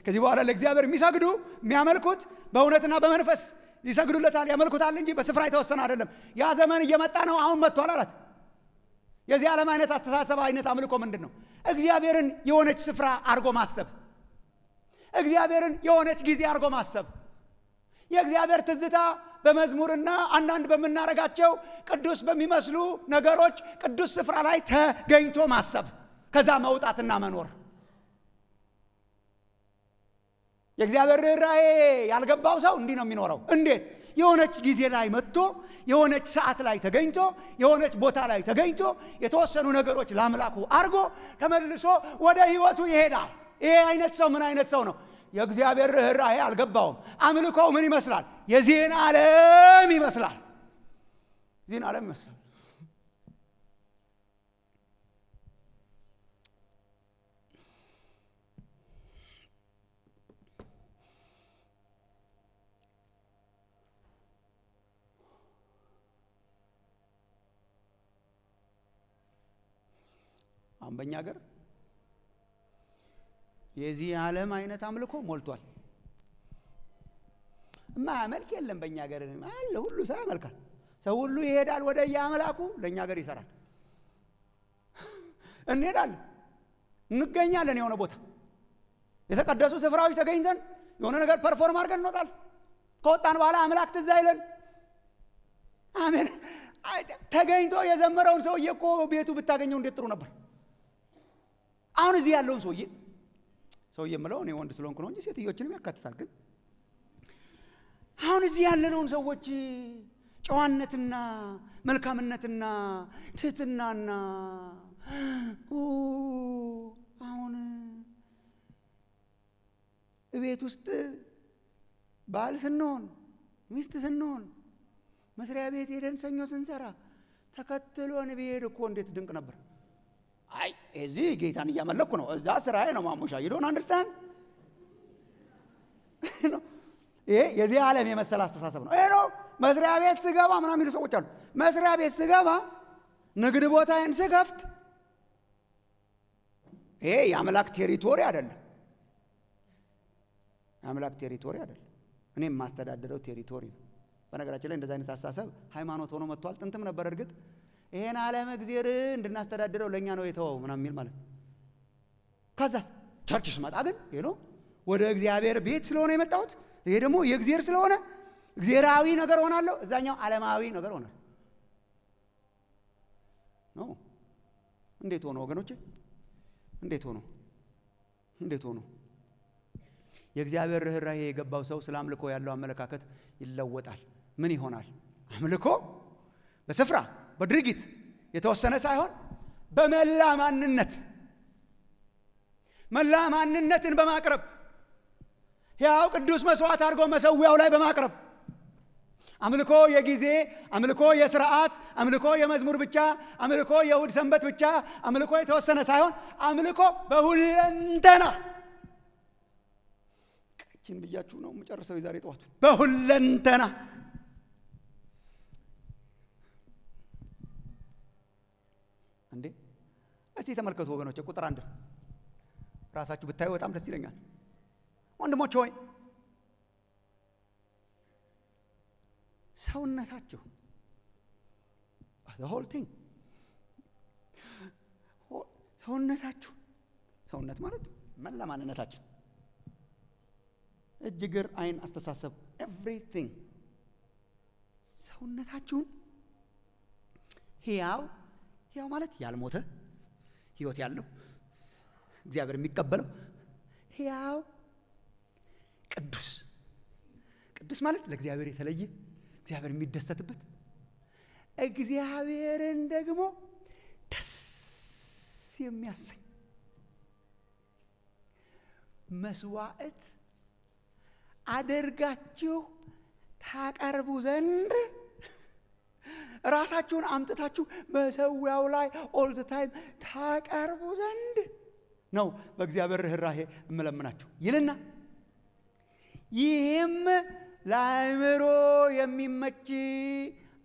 ከዚህ በኋላ ለእግዚአብሔር የሚሰግዱ የሚያመልኩት በእውነትና በመንፈስ ይሰግዱለታል፣ ያመልኩታል እንጂ በስፍራ የተወሰነ አይደለም። ያ ዘመን እየመጣ ነው፣ አሁን መጥቷል አላት። የዚህ ዓለም አይነት አስተሳሰብ አይነት አምልኮ ምንድን ነው? እግዚአብሔርን የሆነች ስፍራ አድርጎ ማሰብ፣ እግዚአብሔርን የሆነች ጊዜ አድርጎ ማሰብ። የእግዚአብሔር ትዝታ በመዝሙርና አንዳንድ በምናረጋቸው ቅዱስ በሚመስሉ ነገሮች ቅዱስ ስፍራ ላይ ተገኝቶ ማሰብ፣ ከዛ መውጣትና መኖር። የእግዚአብሔር ርኅራኄ ያልገባው ሰው እንዲህ ነው የሚኖረው። እንዴት የሆነች ጊዜ ላይ መጥቶ የሆነች ሰዓት ላይ ተገኝቶ የሆነች ቦታ ላይ ተገኝቶ የተወሰኑ ነገሮች ለአምላኩ አድርጎ ተመልሶ ወደ ህይወቱ ይሄዳል። ይሄ አይነት ሰው ምን አይነት ሰው ነው? የእግዚአብሔር ርኅራሄ አልገባውም። አምልኮው ምን ይመስላል? የዚህን ዓለም ይመስላል። ዚህን ዓለም ይመስላል። አሁን በእኛ ሀገር የዚህ ዓለም አይነት አምልኮ ሞልቷል። ማመልክ የለም በእኛ ሀገር አለ። ሁሉ ሰው ያመልካል። ሰው ሁሉ ይሄዳል ወደ የአምላኩ። ለእኛ ሀገር ይሰራል። *laughs* እንሄዳለን፣ እንገኛለን። የሆነ ቦታ የተቀደሱ ስፍራዎች ተገኝተን የሆነ ነገር ፐርፎርም አድርገን እንወጣል። ከወጣን በኋላ አምላክ ትዝ አይለን። አሜን። ተገኝቶ የዘመረውን ሰውዬ እኮ ቤቱ ብታገኘው እንዴት ጥሩ ነበር። አሁን እዚህ ያለውን ሰውዬ ሰውዬ የምለው እኔ ወንድ ስለሆንኩ ነው እንጂ ሴትዮችንም ያካትታል። ግን አሁን እዚህ ያለነውን ሰዎች ጨዋነትና መልካምነትና ትህትናና አሁን እቤት ውስጥ ባል ስንሆን ሚስት ስንሆን መስሪያ ቤት ሄደን ሰኞ ስንሰራ ተከትሎን ብሄድ እኮ እንዴት ድንቅ ነበር። አይ እዚህ ጌታን እያመለኩ ነው፣ እዛ ስራዬ ነው ማሙሻ ይዶን አንደርስታንድ ይሄ የዚህ ዓለም የመሰለ አስተሳሰብ ነው። ይሄ ነው መስሪያ ቤት ስገባ ምናምን የሚሉ ሰዎች አሉ። መስሪያ ቤት ስገባ ንግድ ቦታዬን ስከፍት ይሄ የአምላክ ቴሪቶሪ አይደለም። የአምላክ ቴሪቶሪ አይደለም። እኔ የማስተዳደረው ቴሪቶሪ ነው። በነገራችን ላይ እንደዚህ አይነት አስተሳሰብ ሃይማኖት ሆኖ መጥቷል። ጥንትም ነበር እርግጥ ይሄን ዓለም እግዜር እንድናስተዳድረው ለእኛ ነው የተወው ምናምን የሚል ማለት ነው። ቸርች ስመጣ ግን ይሄ ወደ እግዚአብሔር ቤት ስለሆነ የመጣሁት ይሄ ደግሞ የእግዜር ስለሆነ እግዜራዊ ነገር ሆናለሁ፣ እዛኛው ዓለማዊ ነገር ሆናል ኖ እንዴት ሆኖ ወገኖቼ? እንዴት ሆኖ እንዴት ሆኖ የእግዚአብሔር ርኅራሄ የገባው ሰው ስለ አምልኮ ያለው አመለካከት ይለወጣል። ምን ይሆናል? አምልኮ በስፍራ በድርጊት የተወሰነ ሳይሆን በመላ ማንነት መላ ማንነትን በማቅረብ ያው ቅዱስ መስዋዕት አድርጎ መሰዊያው ላይ በማቅረብ አምልኮ የጊዜ አምልኮ የስርዓት አምልኮ የመዝሙር ብቻ አምልኮ የእሁድ ሰንበት ብቻ አምልኮ የተወሰነ ሳይሆን አምልኮ በሁለንተና ችን ብያችሁ ነው የምጨርሰው የዛሬ ጠዋቱ በሁለንተና እንዴ እስቲ ተመልከቱ ወገኖች፣ ቁጥር አንድ ራሳችሁ ብታዩ በጣም ደስ ይለኛል። ወንድሞች ሆይ ሰውነታችሁ ሆል ቲንግ ሰውነታችሁ ሰውነት ማለት መላ ማንነታችን እጅ፣ ግር አይን፣ አስተሳሰብ ኤቭሪቲንግ ሰውነታችሁን ሕያው ያው ማለት ያልሞተ ህይወት ያለው እግዚአብሔር የሚቀበለው ያው ቅዱስ ቅዱስ ማለት ለእግዚአብሔር የተለየ እግዚአብሔር የሚደሰትበት እግዚአብሔርን ደግሞ ደስ የሚያሰኝ መስዋዕት አደርጋችሁ ታቀርቡ ዘንድ ራሳችሁን አምጥታችሁ በሰዊያው ላይ ኦልድ ታይም ታቀርቡ ዘንድ ነው በእግዚአብሔር ርኅራሄ እምለምናችሁ ይልና ይህም ለአእምሮ የሚመች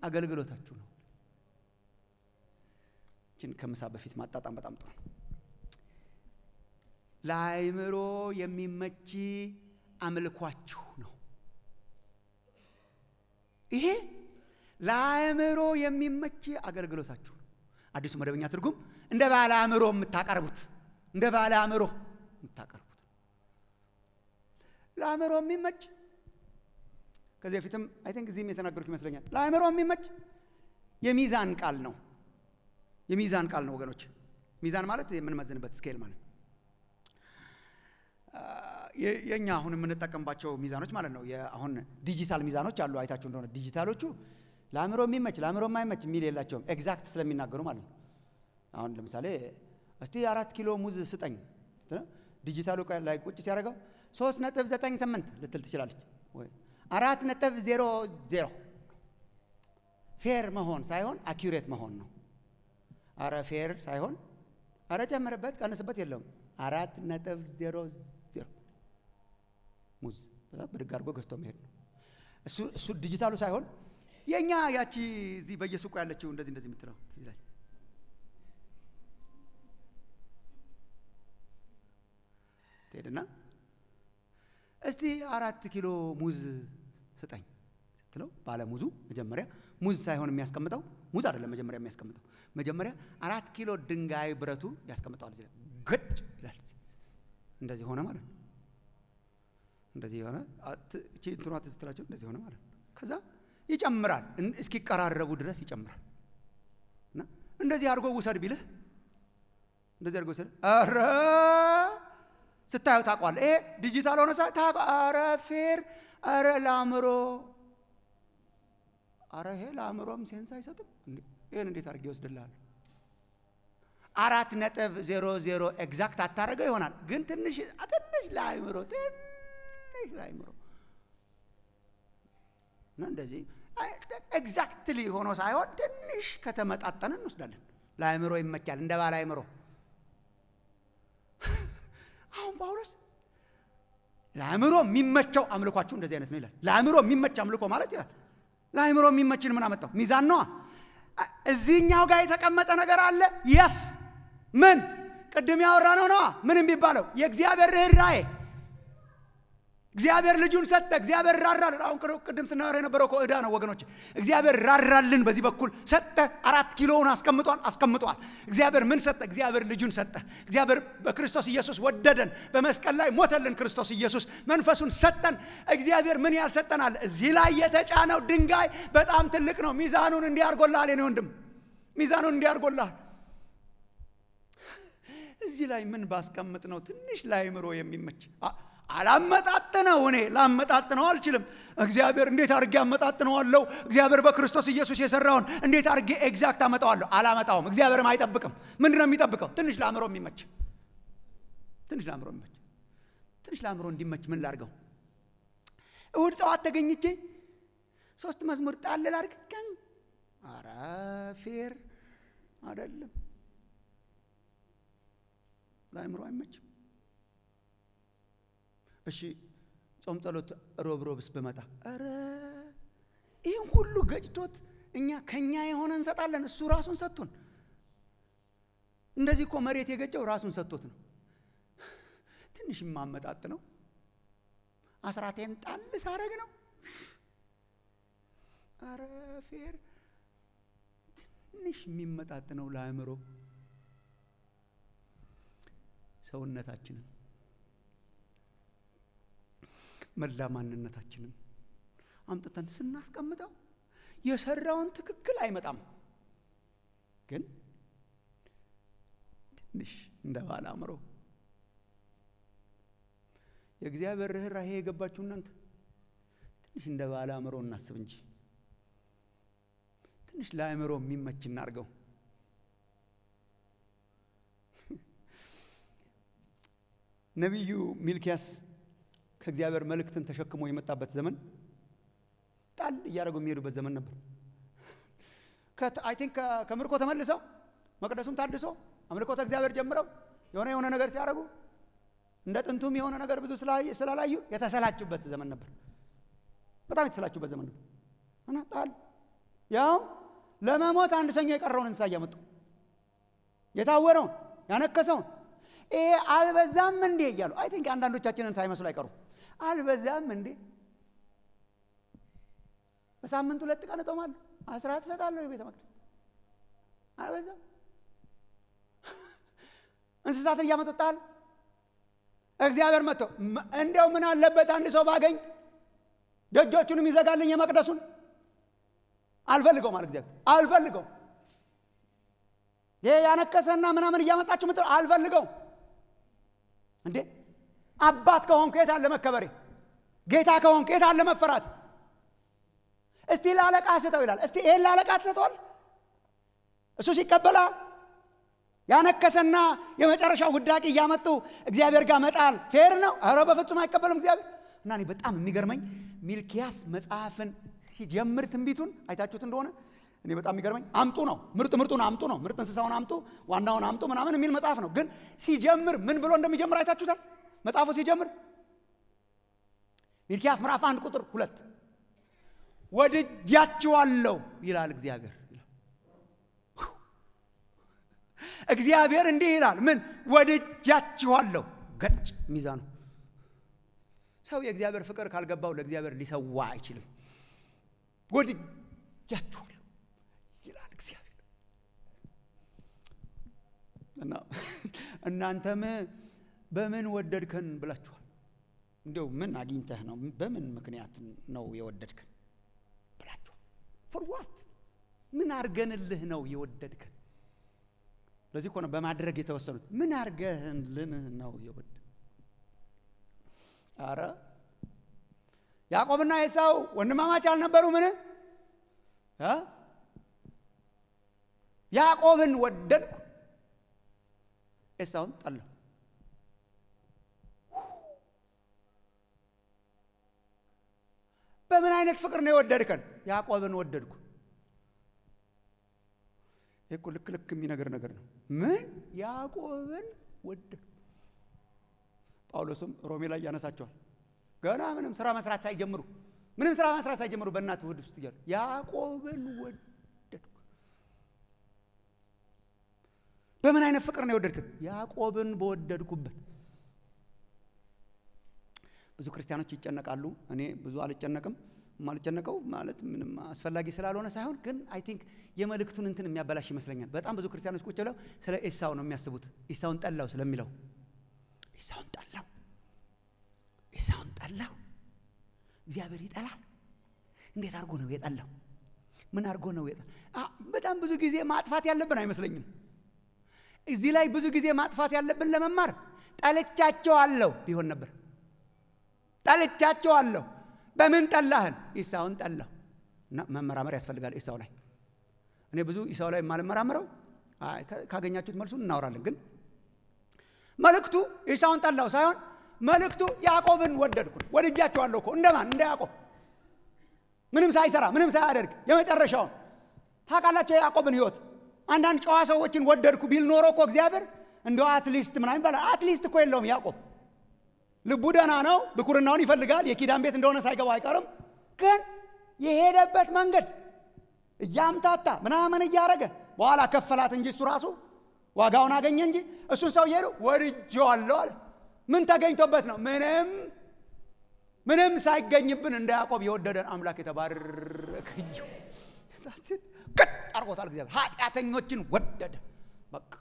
አገልግሎታችሁ ነው። ችን ከምሳ በፊት ማጣጣም በጣም ጥሩ ለአእምሮ የሚመች አምልኳችሁ ነው ይሄ ለአእምሮ የሚመች አገልግሎታችሁ ነው። አዲሱ መደበኛ ትርጉም እንደ ባለ አእምሮ የምታቀርቡት እንደ ባለ አእምሮ የምታቀርቡት ለአእምሮ የሚመች ከዚህ በፊትም አይ ቲንክ እዚህም የተናገርኩ ይመስለኛል። ለአእምሮ የሚመች የሚዛን ቃል ነው። የሚዛን ቃል ነው ወገኖች። ሚዛን ማለት የምንመዝንበት ስኬል ማለት የእኛ አሁን የምንጠቀምባቸው ሚዛኖች ማለት ነው። አሁን ዲጂታል ሚዛኖች አሉ። አይታችሁ እንደሆነ ዲጂታሎቹ ለአእምሮ የሚመች ለአእምሮ የማይመች የሚል የላቸውም። ኤግዛክት ስለሚናገሩ ማለት ነው። አሁን ለምሳሌ እስቲ አራት ኪሎ ሙዝ ስጠኝ፣ ዲጂታሉ ላይ ቁጭ ሲያደርገው ሶስት ነጥብ ዘጠኝ ስምንት ልትል ትችላለች አራት ነጥብ ዜሮ ዜሮ ፌር መሆን ሳይሆን አኪሬት መሆን ነው። አረ ፌር ሳይሆን አረ ጨምርበት ቀንስበት የለውም። አራት ነጥብ ዜሮ ዜሮ ሙዝ በድግ አድርጎ ገዝቶ መሄድ ነው። እሱ ዲጂታሉ ሳይሆን የእኛ ያቺ እዚህ በየሱቁ ያለችው እንደዚህ እንደዚህ የምትለው ትዝ ይላል። ትሄድና እስቲ አራት ኪሎ ሙዝ ስጠኝ ስትለው ባለ ሙዙ መጀመሪያ ሙዝ ሳይሆን የሚያስቀምጠው ሙዝ አይደለም መጀመሪያ የሚያስቀምጠው መጀመሪያ አራት ኪሎ ድንጋይ ብረቱ ያስቀምጠዋል። እዚህ ግጭ ይላል። እንደዚህ ሆነ ማለት ነው። እንደዚህ ሆነ። እቺ እንትኗ ትስትላቸው እንደዚህ ሆነ ማለት ነው። ከዛ ይጨምራል። እስኪቀራረቡ ድረስ ይጨምራል። እና እንደዚህ አድርጎ ውሰድ ቢልህ እንደዚህ አድርጎ ውሰድ፣ ኧረ ስታየው ታውቋለህ። ይሄ ዲጂታል ሆነ ሳይ ኧረ ፌር፣ ኧረ ለአእምሮ፣ ኧረ ይሄ ለአእምሮም ሴንስ አይሰጥም። ይህን እንዴት አድርጌ ይወስድልሃለሁ? አራት ነጥብ ዜሮ ዜሮ ኤግዛክት አታረገው ይሆናል፣ ግን ትንሽ ትንሽ ለአይምሮ ትንሽ ለአይምሮ እና እንደዚህ ኤግዛክትሊ ሆኖ ሳይሆን ትንሽ ከተመጣጠነ እንወስዳለን። ለአእምሮ ይመቻል፣ እንደ ባለ አእምሮ። አሁን ጳውሎስ ለአእምሮ የሚመቸው አምልኳችሁ እንደዚህ አይነት ነው ይላል። ለአእምሮ የሚመች አምልኮ ማለት ይላል። ለአእምሮ የሚመችን ምን አመጣው? ሚዛን ነዋ። እዚህኛው ጋር የተቀመጠ ነገር አለ። የስ ምን ቅድም ያወራ ነው ነዋ። ምን የሚባለው የእግዚአብሔር ርኅራዬ እግዚአብሔር ልጁን ሰጠ። እግዚአብሔር ራራልን። አሁን ቅድም ስናወራ የነበረው እኮ ነው ወገኖች። እግዚአብሔር ራራልን። በዚህ በኩል ሰጠ። አራት ኪሎውን አስቀምጧል አስቀምጧል። እግዚአብሔር ምን ሰጠ? እግዚአብሔር ልጁን ሰጠ። እግዚአብሔር በክርስቶስ ኢየሱስ ወደደን። በመስቀል ላይ ሞተልን ክርስቶስ ኢየሱስ። መንፈሱን ሰጠን። እግዚአብሔር ምን ያልሰጠናል? እዚህ ላይ የተጫነው ድንጋይ በጣም ትልቅ ነው። ሚዛኑን እንዲያርጎልሃል የኔ ወንድም፣ ሚዛኑን እንዲያርጎልሃል። እዚህ ላይ ምን ባስቀምጥ ነው ትንሽ ለአእምሮ የሚመች አላመጣጥነው እኔ ላመጣጥነው አልችልም። እግዚአብሔር እንዴት አድርጌ አመጣጥነዋለሁ? እግዚአብሔር በክርስቶስ ኢየሱስ የሰራውን እንዴት አድርጌ ኤግዛክት አመጣዋለሁ? አላመጣውም። እግዚአብሔርም አይጠብቅም። ምንድነው የሚጠብቀው? ትንሽ ለአእምሮ የሚመች ትንሽ ለአእምሮ የሚመች ትንሽ ለአእምሮ እንዲመች ምን ላርገው? እሁድ ጠዋት ተገኝቼ ሶስት መዝሙር ጣል ላርግ? ቀን አረ ፌር አይደለም። ለአእምሮ አይመችም። እሺ ጾም ጸሎት ሮብ ሮብስ ብመጣ ኧረ ይህን ሁሉ ገጭቶት እኛ ከኛ የሆነ እንሰጣለን እሱ ራሱን ሰጥቶን እንደዚህ እኮ መሬት የገጨው ራሱን ሰጥቶት ነው ትንሽ የማመጣጥ ነው አስራቴን ጣል ሳረግ ነው አረ ፌር ትንሽ የሚመጣጥ ነው ለአእምሮ ሰውነታችንን መላ ማንነታችንን አምጥተን ስናስቀምጠው የሰራውን ትክክል አይመጣም። ግን ትንሽ እንደ ባለ አምሮ የእግዚአብሔር ርኅራሄ የገባችሁ እናንተ ትንሽ እንደ ባለ አምሮ እናስብ እንጂ ትንሽ ለአእምሮ የሚመች እናርገው። ነቢዩ ሚልኪያስ ከእግዚአብሔር መልእክትን ተሸክሞ የመጣበት ዘመን ጣል እያደረገው የሚሄዱበት ዘመን ነበር። አይንክ ከምርኮ ተመልሰው መቅደሱም ታድሶ አምልኮተ እግዚአብሔር ጀምረው የሆነ የሆነ ነገር ሲያደርጉ እንደ ጥንቱም የሆነ ነገር ብዙ ስላላዩ የተሰላቹበት ዘመን ነበር። በጣም የተሰላቹበት ዘመን ነበር እና ጣል ያው ለመሞት አንድ ሰኞ የቀረውን እንስሳ እያመጡ የታወረውን ያነከሰውን ይሄ አልበዛም እንዴ እያሉ አይ ቲንክ አንዳንዶቻችንን ሳይመስሉ አይቀሩም። አልበዛም እንዴ? በሳምንት ሁለት ቀን እጦማለሁ፣ አስራት እሰጣለሁ የቤተ መቅደስ። አልበዛም? እንስሳትን እያመጠጣል እግዚአብሔር መጥቶ እንዲያው ምን አለበት አንድ ሰው ባገኝ ደጆቹንም ይዘጋልኝ የመቅደሱን አልፈልገውም አለ እግዚአብሔር። አልፈልገውም ይሄ ያነከሰና ምናምን እያመጣችሁ ምጥ አልፈልገውም እንዴ አባት ከሆንኩ የት አለ መከበሬ? ጌታ ከሆንኩ የት አለ መፈራት? እስቲ ለአለቃ ስጠው ይላል። እስቲ ይህን ለአለቃ ትሰጠዋል? እሱ ሲቀበላ ያነከሰና የመጨረሻው ውዳቂ እያመጡ እግዚአብሔር ጋር መጣል ፌር ነው? ኧረ በፍጹም አይቀበልም እግዚአብሔር። እና እኔ በጣም የሚገርመኝ ሚልኪያስ መጽሐፍን ሲጀምር ትንቢቱን አይታችሁት እንደሆነ እኔ በጣም የሚገርመኝ አምጡ ነው ምርጥ ምርጡን አምጡ ነው ምርጥ እንስሳውን አምጡ ዋናውን አምጡ ምናምን የሚል መጽሐፍ ነው። ግን ሲጀምር ምን ብሎ እንደሚጀምር አይታችሁታል? መጽሐፉ ሲጀምር ሚልኪያስ ምዕራፍ አንድ ቁጥር ሁለት ወድጃችኋለሁ ይላል እግዚአብሔር እግዚአብሔር እንዲህ ይላል ምን ወድጃችኋለሁ ገጭ ሚዛኑ ሰው የእግዚአብሔር ፍቅር ካልገባው ለእግዚአብሔር ሊሰዋ አይችልም ወድጃችኋለሁ ይላል እግዚአብሔር እና እናንተም በምን ወደድከን ብላችኋል። እንዲው ምን አግኝተህ ነው በምን ምክንያት ነው የወደድከን ብላችኋል። ፍርዋት ምን አርገንልህ ነው የወደድከን? ለዚህ እኮ ነው በማድረግ የተወሰኑት። ምን አርገንልን ነው የወደድ አረ ያዕቆብና ኤሳው ወንድማማች አልነበሩ? ምን ያዕቆብን ወደድኩ፣ ኤሳውን ጠላሁ። በምን አይነት ፍቅር ነው የወደድከን? ያዕቆብን ወደድኩ። ይህ እኮ ልክ ልክ የሚነግር ነገር ነው። ምን ያዕቆብን ወደድኩ። ጳውሎስም ሮሜ ላይ ያነሳቸዋል። ገና ምንም ስራ መስራት ሳይጀምሩ ምንም ስራ መስራት ሳይጀምሩ በእናት ውህድ ውስጥ እያሉ ያዕቆብን ወደድኩ። በምን አይነት ፍቅር ነው የወደድክን? ያዕቆብን በወደድኩበት ብዙ ክርስቲያኖች ይጨነቃሉ። እኔ ብዙ አልጨነቅም። ማልጨነቀው ማለት ምንም አስፈላጊ ስላልሆነ ሳይሆን ግን አይ ቲንክ የመልእክቱን እንትን የሚያበላሽ ይመስለኛል። በጣም ብዙ ክርስቲያኖች ቁጭ ብለው ስለ ኤሳው ነው የሚያስቡት። ኤሳውን ጠላው ስለሚለው ኤሳውን ጠላው፣ ኤሳውን ጠላው። እግዚአብሔር ይጠላል። እንዴት አድርጎ ነው የጠላው? ምን አድርጎ ነው የጠላው? በጣም ብዙ ጊዜ ማጥፋት ያለብን አይመስለኝም። እዚህ ላይ ብዙ ጊዜ ማጥፋት ያለብን ለመማር አለው ቢሆን ነበር ጠልቻቸዋለሁ። በምን ጠላህን? ኢሳውን ጠላሁ። መመራመር ያስፈልጋል ኢሳው ላይ። እኔ ብዙ ኢሳው ላይ የማልመራምረው ካገኛችሁት መልሱን እናወራለን። ግን መልእክቱ ኢሳውን ጠላው ሳይሆን መልእክቱ ያዕቆብን ወደድኩ ወድጃቸዋለሁ እኮ እንደማን እንደ ያዕቆብ ምንም ሳይሰራ ምንም ሳያደርግ የመጨረሻውን ታውቃላቸው የያዕቆብን ህይወት አንዳንድ ጨዋ ሰዎችን ወደድኩ ቢል ኖሮ እኮ እግዚአብሔር እንደው አትሊስት ምናምን ይባላል። አትሊስት እኮ የለውም ያዕቆብ ልቡ ደህና ነው፣ ብኩርናውን ይፈልጋል። የኪዳን ቤት እንደሆነ ሳይገባ አይቀርም። ግን የሄደበት መንገድ እያምታታ ምናምን እያረገ በኋላ ከፈላት እንጂ እሱ ራሱ ዋጋውን አገኘ እንጂ እሱን ሰው ሄዱ ወድጄዋለሁ አለ። ምን ተገኝቶበት ነው? ምንም ምንም ሳይገኝብን እንደ ያዕቆብ የወደደን አምላክ የተባረከዩ ቅጥ አድርጎታል። እግዚአብሔር ኃጢአተኞችን ወደደ። በቃ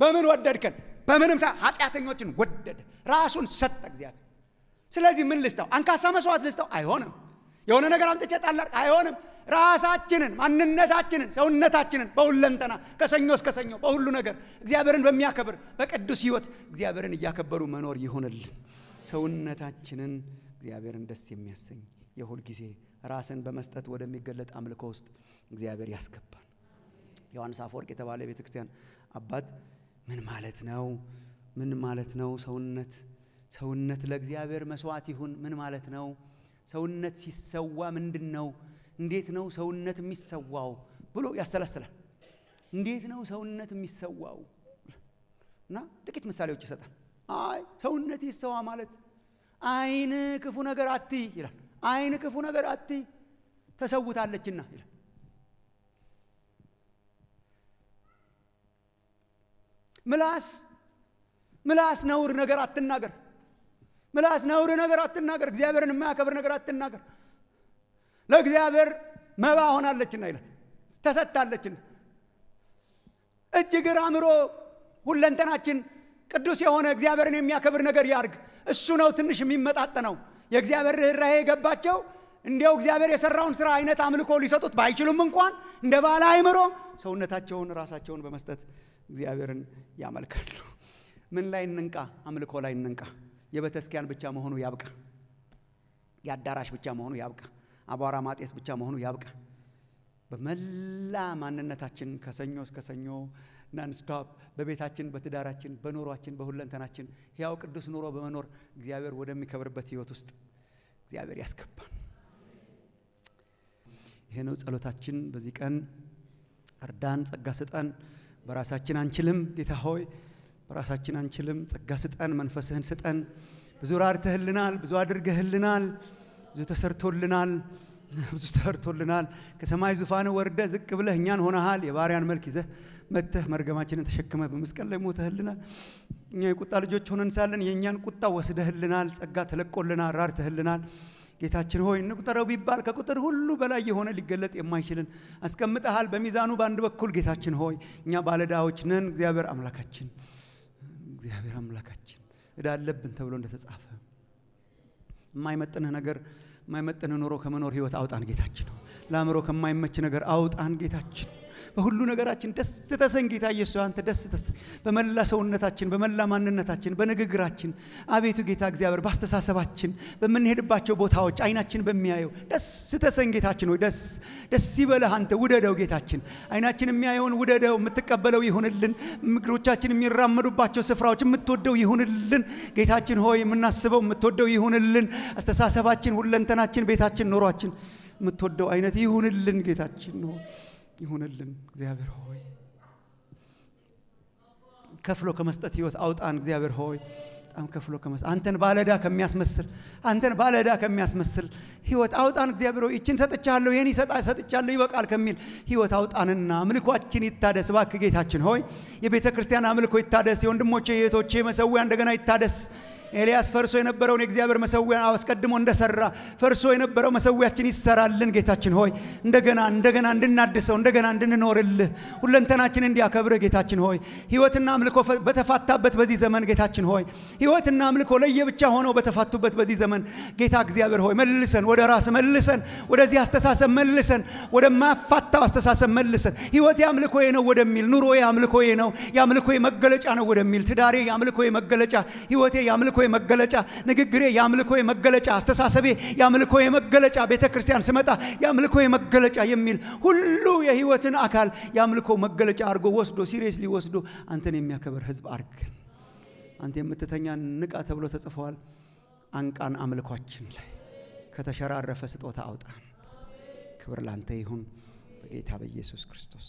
በምን ወደድከን? በምንም ሰ ኃጢአተኞችን ወደደ፣ ራሱን ሰጠ እግዚአብሔር። ስለዚህ ምን ልስጠው? አንካሳ መስዋዕት ልስጠው? አይሆንም። የሆነ ነገር አምጥቼ ጣላር አይሆንም። ራሳችንን፣ ማንነታችንን፣ ሰውነታችንን በሁለንተና ከሰኞ እስከ ሰኞ በሁሉ ነገር እግዚአብሔርን በሚያከብር በቅዱስ ህይወት እግዚአብሔርን እያከበሩ መኖር ይሆንልን። ሰውነታችንን እግዚአብሔርን ደስ የሚያሰኝ የሁል ጊዜ ራስን በመስጠት ወደሚገለጥ አምልኮ ውስጥ እግዚአብሔር ያስገባል። ዮሐንስ አፈወርቅ የተባለ የቤተ ክርስቲያን አባት ምን ማለት ነው? ምን ማለት ነው? ሰውነት ሰውነት ለእግዚአብሔር መስዋዕት ይሁን ምን ማለት ነው? ሰውነት ሲሰዋ ምንድን ነው? እንዴት ነው ሰውነት የሚሰዋው ብሎ ያሰላስላል። እንዴት ነው ሰውነት የሚሰዋው? እና ጥቂት ምሳሌዎች ይሰጣል። አይ ሰውነት ይሰዋ ማለት አይን ክፉ ነገር አትይ ይላል። አይን ክፉ ነገር አትይ ተሰውታለችና ይላል። ምላስ ምላስ ነውር ነገር አትናገር። ምላስ ነውር ነገር አትናገር። እግዚአብሔርን የማያከብር ነገር አትናገር። ለእግዚአብሔር መባ ሆናለችና ይላል ተሰጥታለችና እጅ እግር አእምሮ ሁለንተናችን ቅዱስ የሆነ እግዚአብሔርን የሚያከብር ነገር ያርግ። እሱ ነው ትንሽ የሚመጣጠነው። የእግዚአብሔር ርኅራሄ የገባቸው እንዲያው እግዚአብሔር የሰራውን ስራ አይነት አምልኮ ሊሰጡት ባይችሉም እንኳን እንደ ባለ አእምሮ ሰውነታቸውን ራሳቸውን በመስጠት እግዚአብሔርን ያመልካሉ። ምን ላይ እንንቃ? አምልኮ ላይ እንንቃ። የቤተክርስቲያን ብቻ መሆኑ ያብቃ። የአዳራሽ ብቻ መሆኑ ያብቃ። አቧራ ማጤስ ብቻ መሆኑ ያብቃ። በመላ ማንነታችን ከሰኞ እስከ ሰኞ ናንስቶፕ በቤታችን፣ በትዳራችን፣ በኑሯችን፣ በሁለንተናችን ሕያው ቅዱስ ኑሮ በመኖር እግዚአብሔር ወደሚከብርበት ሕይወት ውስጥ እግዚአብሔር ያስገባን። ይህ ነው ጸሎታችን በዚህ ቀን። እርዳን፣ ጸጋ ስጠን። በራሳችን አንችልም ጌታ ሆይ፣ በራሳችን አንችልም። ጸጋ ስጠን፣ መንፈስህን ስጠን። ብዙ ራርተህልናል፣ ብዙ አድርገህልናል፣ ብዙ ተሰርቶልናል፣ ብዙ ተሰርቶልናል። ከሰማይ ዙፋን ወርደ ዝቅ ብለህ እኛን ሆነሃል። የባሪያን መልክ ይዘህ መተህ መርገማችንን ተሸክመህ በመስቀል ላይ ሞተህልናል። እኛ የቁጣ ልጆች ሆነን ሳለን የእኛን ቁጣ ወስደህልናል። ጸጋ ተለቆልናል፣ ራርተህልናል። ጌታችን ሆይ እንቁጠረው ቢባል ከቁጥር ሁሉ በላይ የሆነ ሊገለጥ የማይችልን አስቀምጠሃል በሚዛኑ በአንድ በኩል ጌታችን ሆይ እኛ ባለዳዎች ነን። እግዚአብሔር አምላካችን እግዚአብሔር አምላካችን እዳለብን ተብሎ እንደተጻፈ የማይመጥንህ ነገር የማይመጥንህ ኑሮ ከመኖር ህይወት አውጣን ጌታችን ሆይ። ለአእምሮ ከማይመች ነገር አውጣን ጌታችን በሁሉ ነገራችን ደስ ተሰኝ ጌታ ኢየሱስ አንተ ደስ ተሰኝ። በመላ ሰውነታችን፣ በመላ ማንነታችን፣ በንግግራችን አቤቱ ጌታ እግዚአብሔር ባስተሳሰባችን፣ በምንሄድባቸው ቦታዎች አይናችን በሚያየው ደስ ተሰኝ ጌታችን ሆይ ደስ ደስ ይበለህ አንተ ውደደው ጌታችን። አይናችን የሚያየውን ውደደው፣ የምትቀበለው ይሁንልን። እግሮቻችን የሚራመዱባቸው ስፍራዎች የምትወደው ይሁንልን ጌታችን ሆይ የምናስበው የምትወደው ይሁንልን። አስተሳሰባችን፣ ሁለንተናችን፣ ቤታችን፣ ኖሯችን የምትወደው አይነት ይሁንልን ጌታችን ነው። ይሁንልን። እግዚአብሔር ሆይ ከፍሎ ከመስጠት ህይወት አውጣን። እግዚአብሔር ሆይ በጣም ከፍሎ ከመስጠት አንተን ባለዕዳ ከሚያስመስል አንተን ባለዕዳ ከሚያስመስል ህይወት አውጣን። እግዚአብሔር ሆይ ይችን ሰጥቻለሁ፣ ይህን ሰጥቻለሁ፣ ይበቃል ከሚል ህይወት አውጣንና አምልኳችን ይታደስ። እባክህ ጌታችን ሆይ የቤተ ክርስቲያን አምልኮ ይታደስ። የወንድሞቼ የእህቶቼ መሰዊያ እንደገና ይታደስ። ኤልያስ ፈርሶ የነበረውን የእግዚአብሔር መሰዊያ አስቀድሞ እንደሰራ ፈርሶ የነበረው መሰዊያችን ይሰራልን። ጌታችን ሆይ እንደገና እንደገና እንድናድሰው እንደገና እንድንኖርልህ ሁለንተናችን እንዲያከብርህ ጌታችን ሆይ ህይወትና አምልኮ በተፋታበት በዚህ ዘመን ጌታችን ሆይ ህይወትና አምልኮ ለየብቻ ሆነው በተፋቱበት በዚህ ዘመን ጌታ እግዚአብሔር ሆይ መልሰን ወደ ራስ መልሰን ወደዚህ አስተሳሰብ መልሰን ወደማያፋታው አስተሳሰብ መልሰን ህይወት የአምልኮዬ ነው ወደሚል ኑሮዬ የአምልኮዬ ነው የአምልኮዬ መገለጫ ነው ወደሚል ትዳሬ የአምልኮዬ መገለጫ ህይወቴ የአምልኮ የአምልኮ መገለጫ፣ ንግግሬ የአምልኮ መገለጫ፣ አስተሳሰቤ የአምልኮ መገለጫ፣ ቤተ ክርስቲያን ስመጣ የአምልኮ መገለጫ የሚል ሁሉ የህይወትን አካል የአምልኮ መገለጫ አድርጎ ወስዶ ሲሪየስሊ ወስዶ አንተን የሚያከብር ህዝብ አድርገን አንተ የምትተኛ ንቃ ተብሎ ተጽፈዋል። አንቃን አምልኳችን ላይ ከተሸራረፈ ስጦታ አውጣን። ክብር ላንተ ይሁን በጌታ በኢየሱስ ክርስቶስ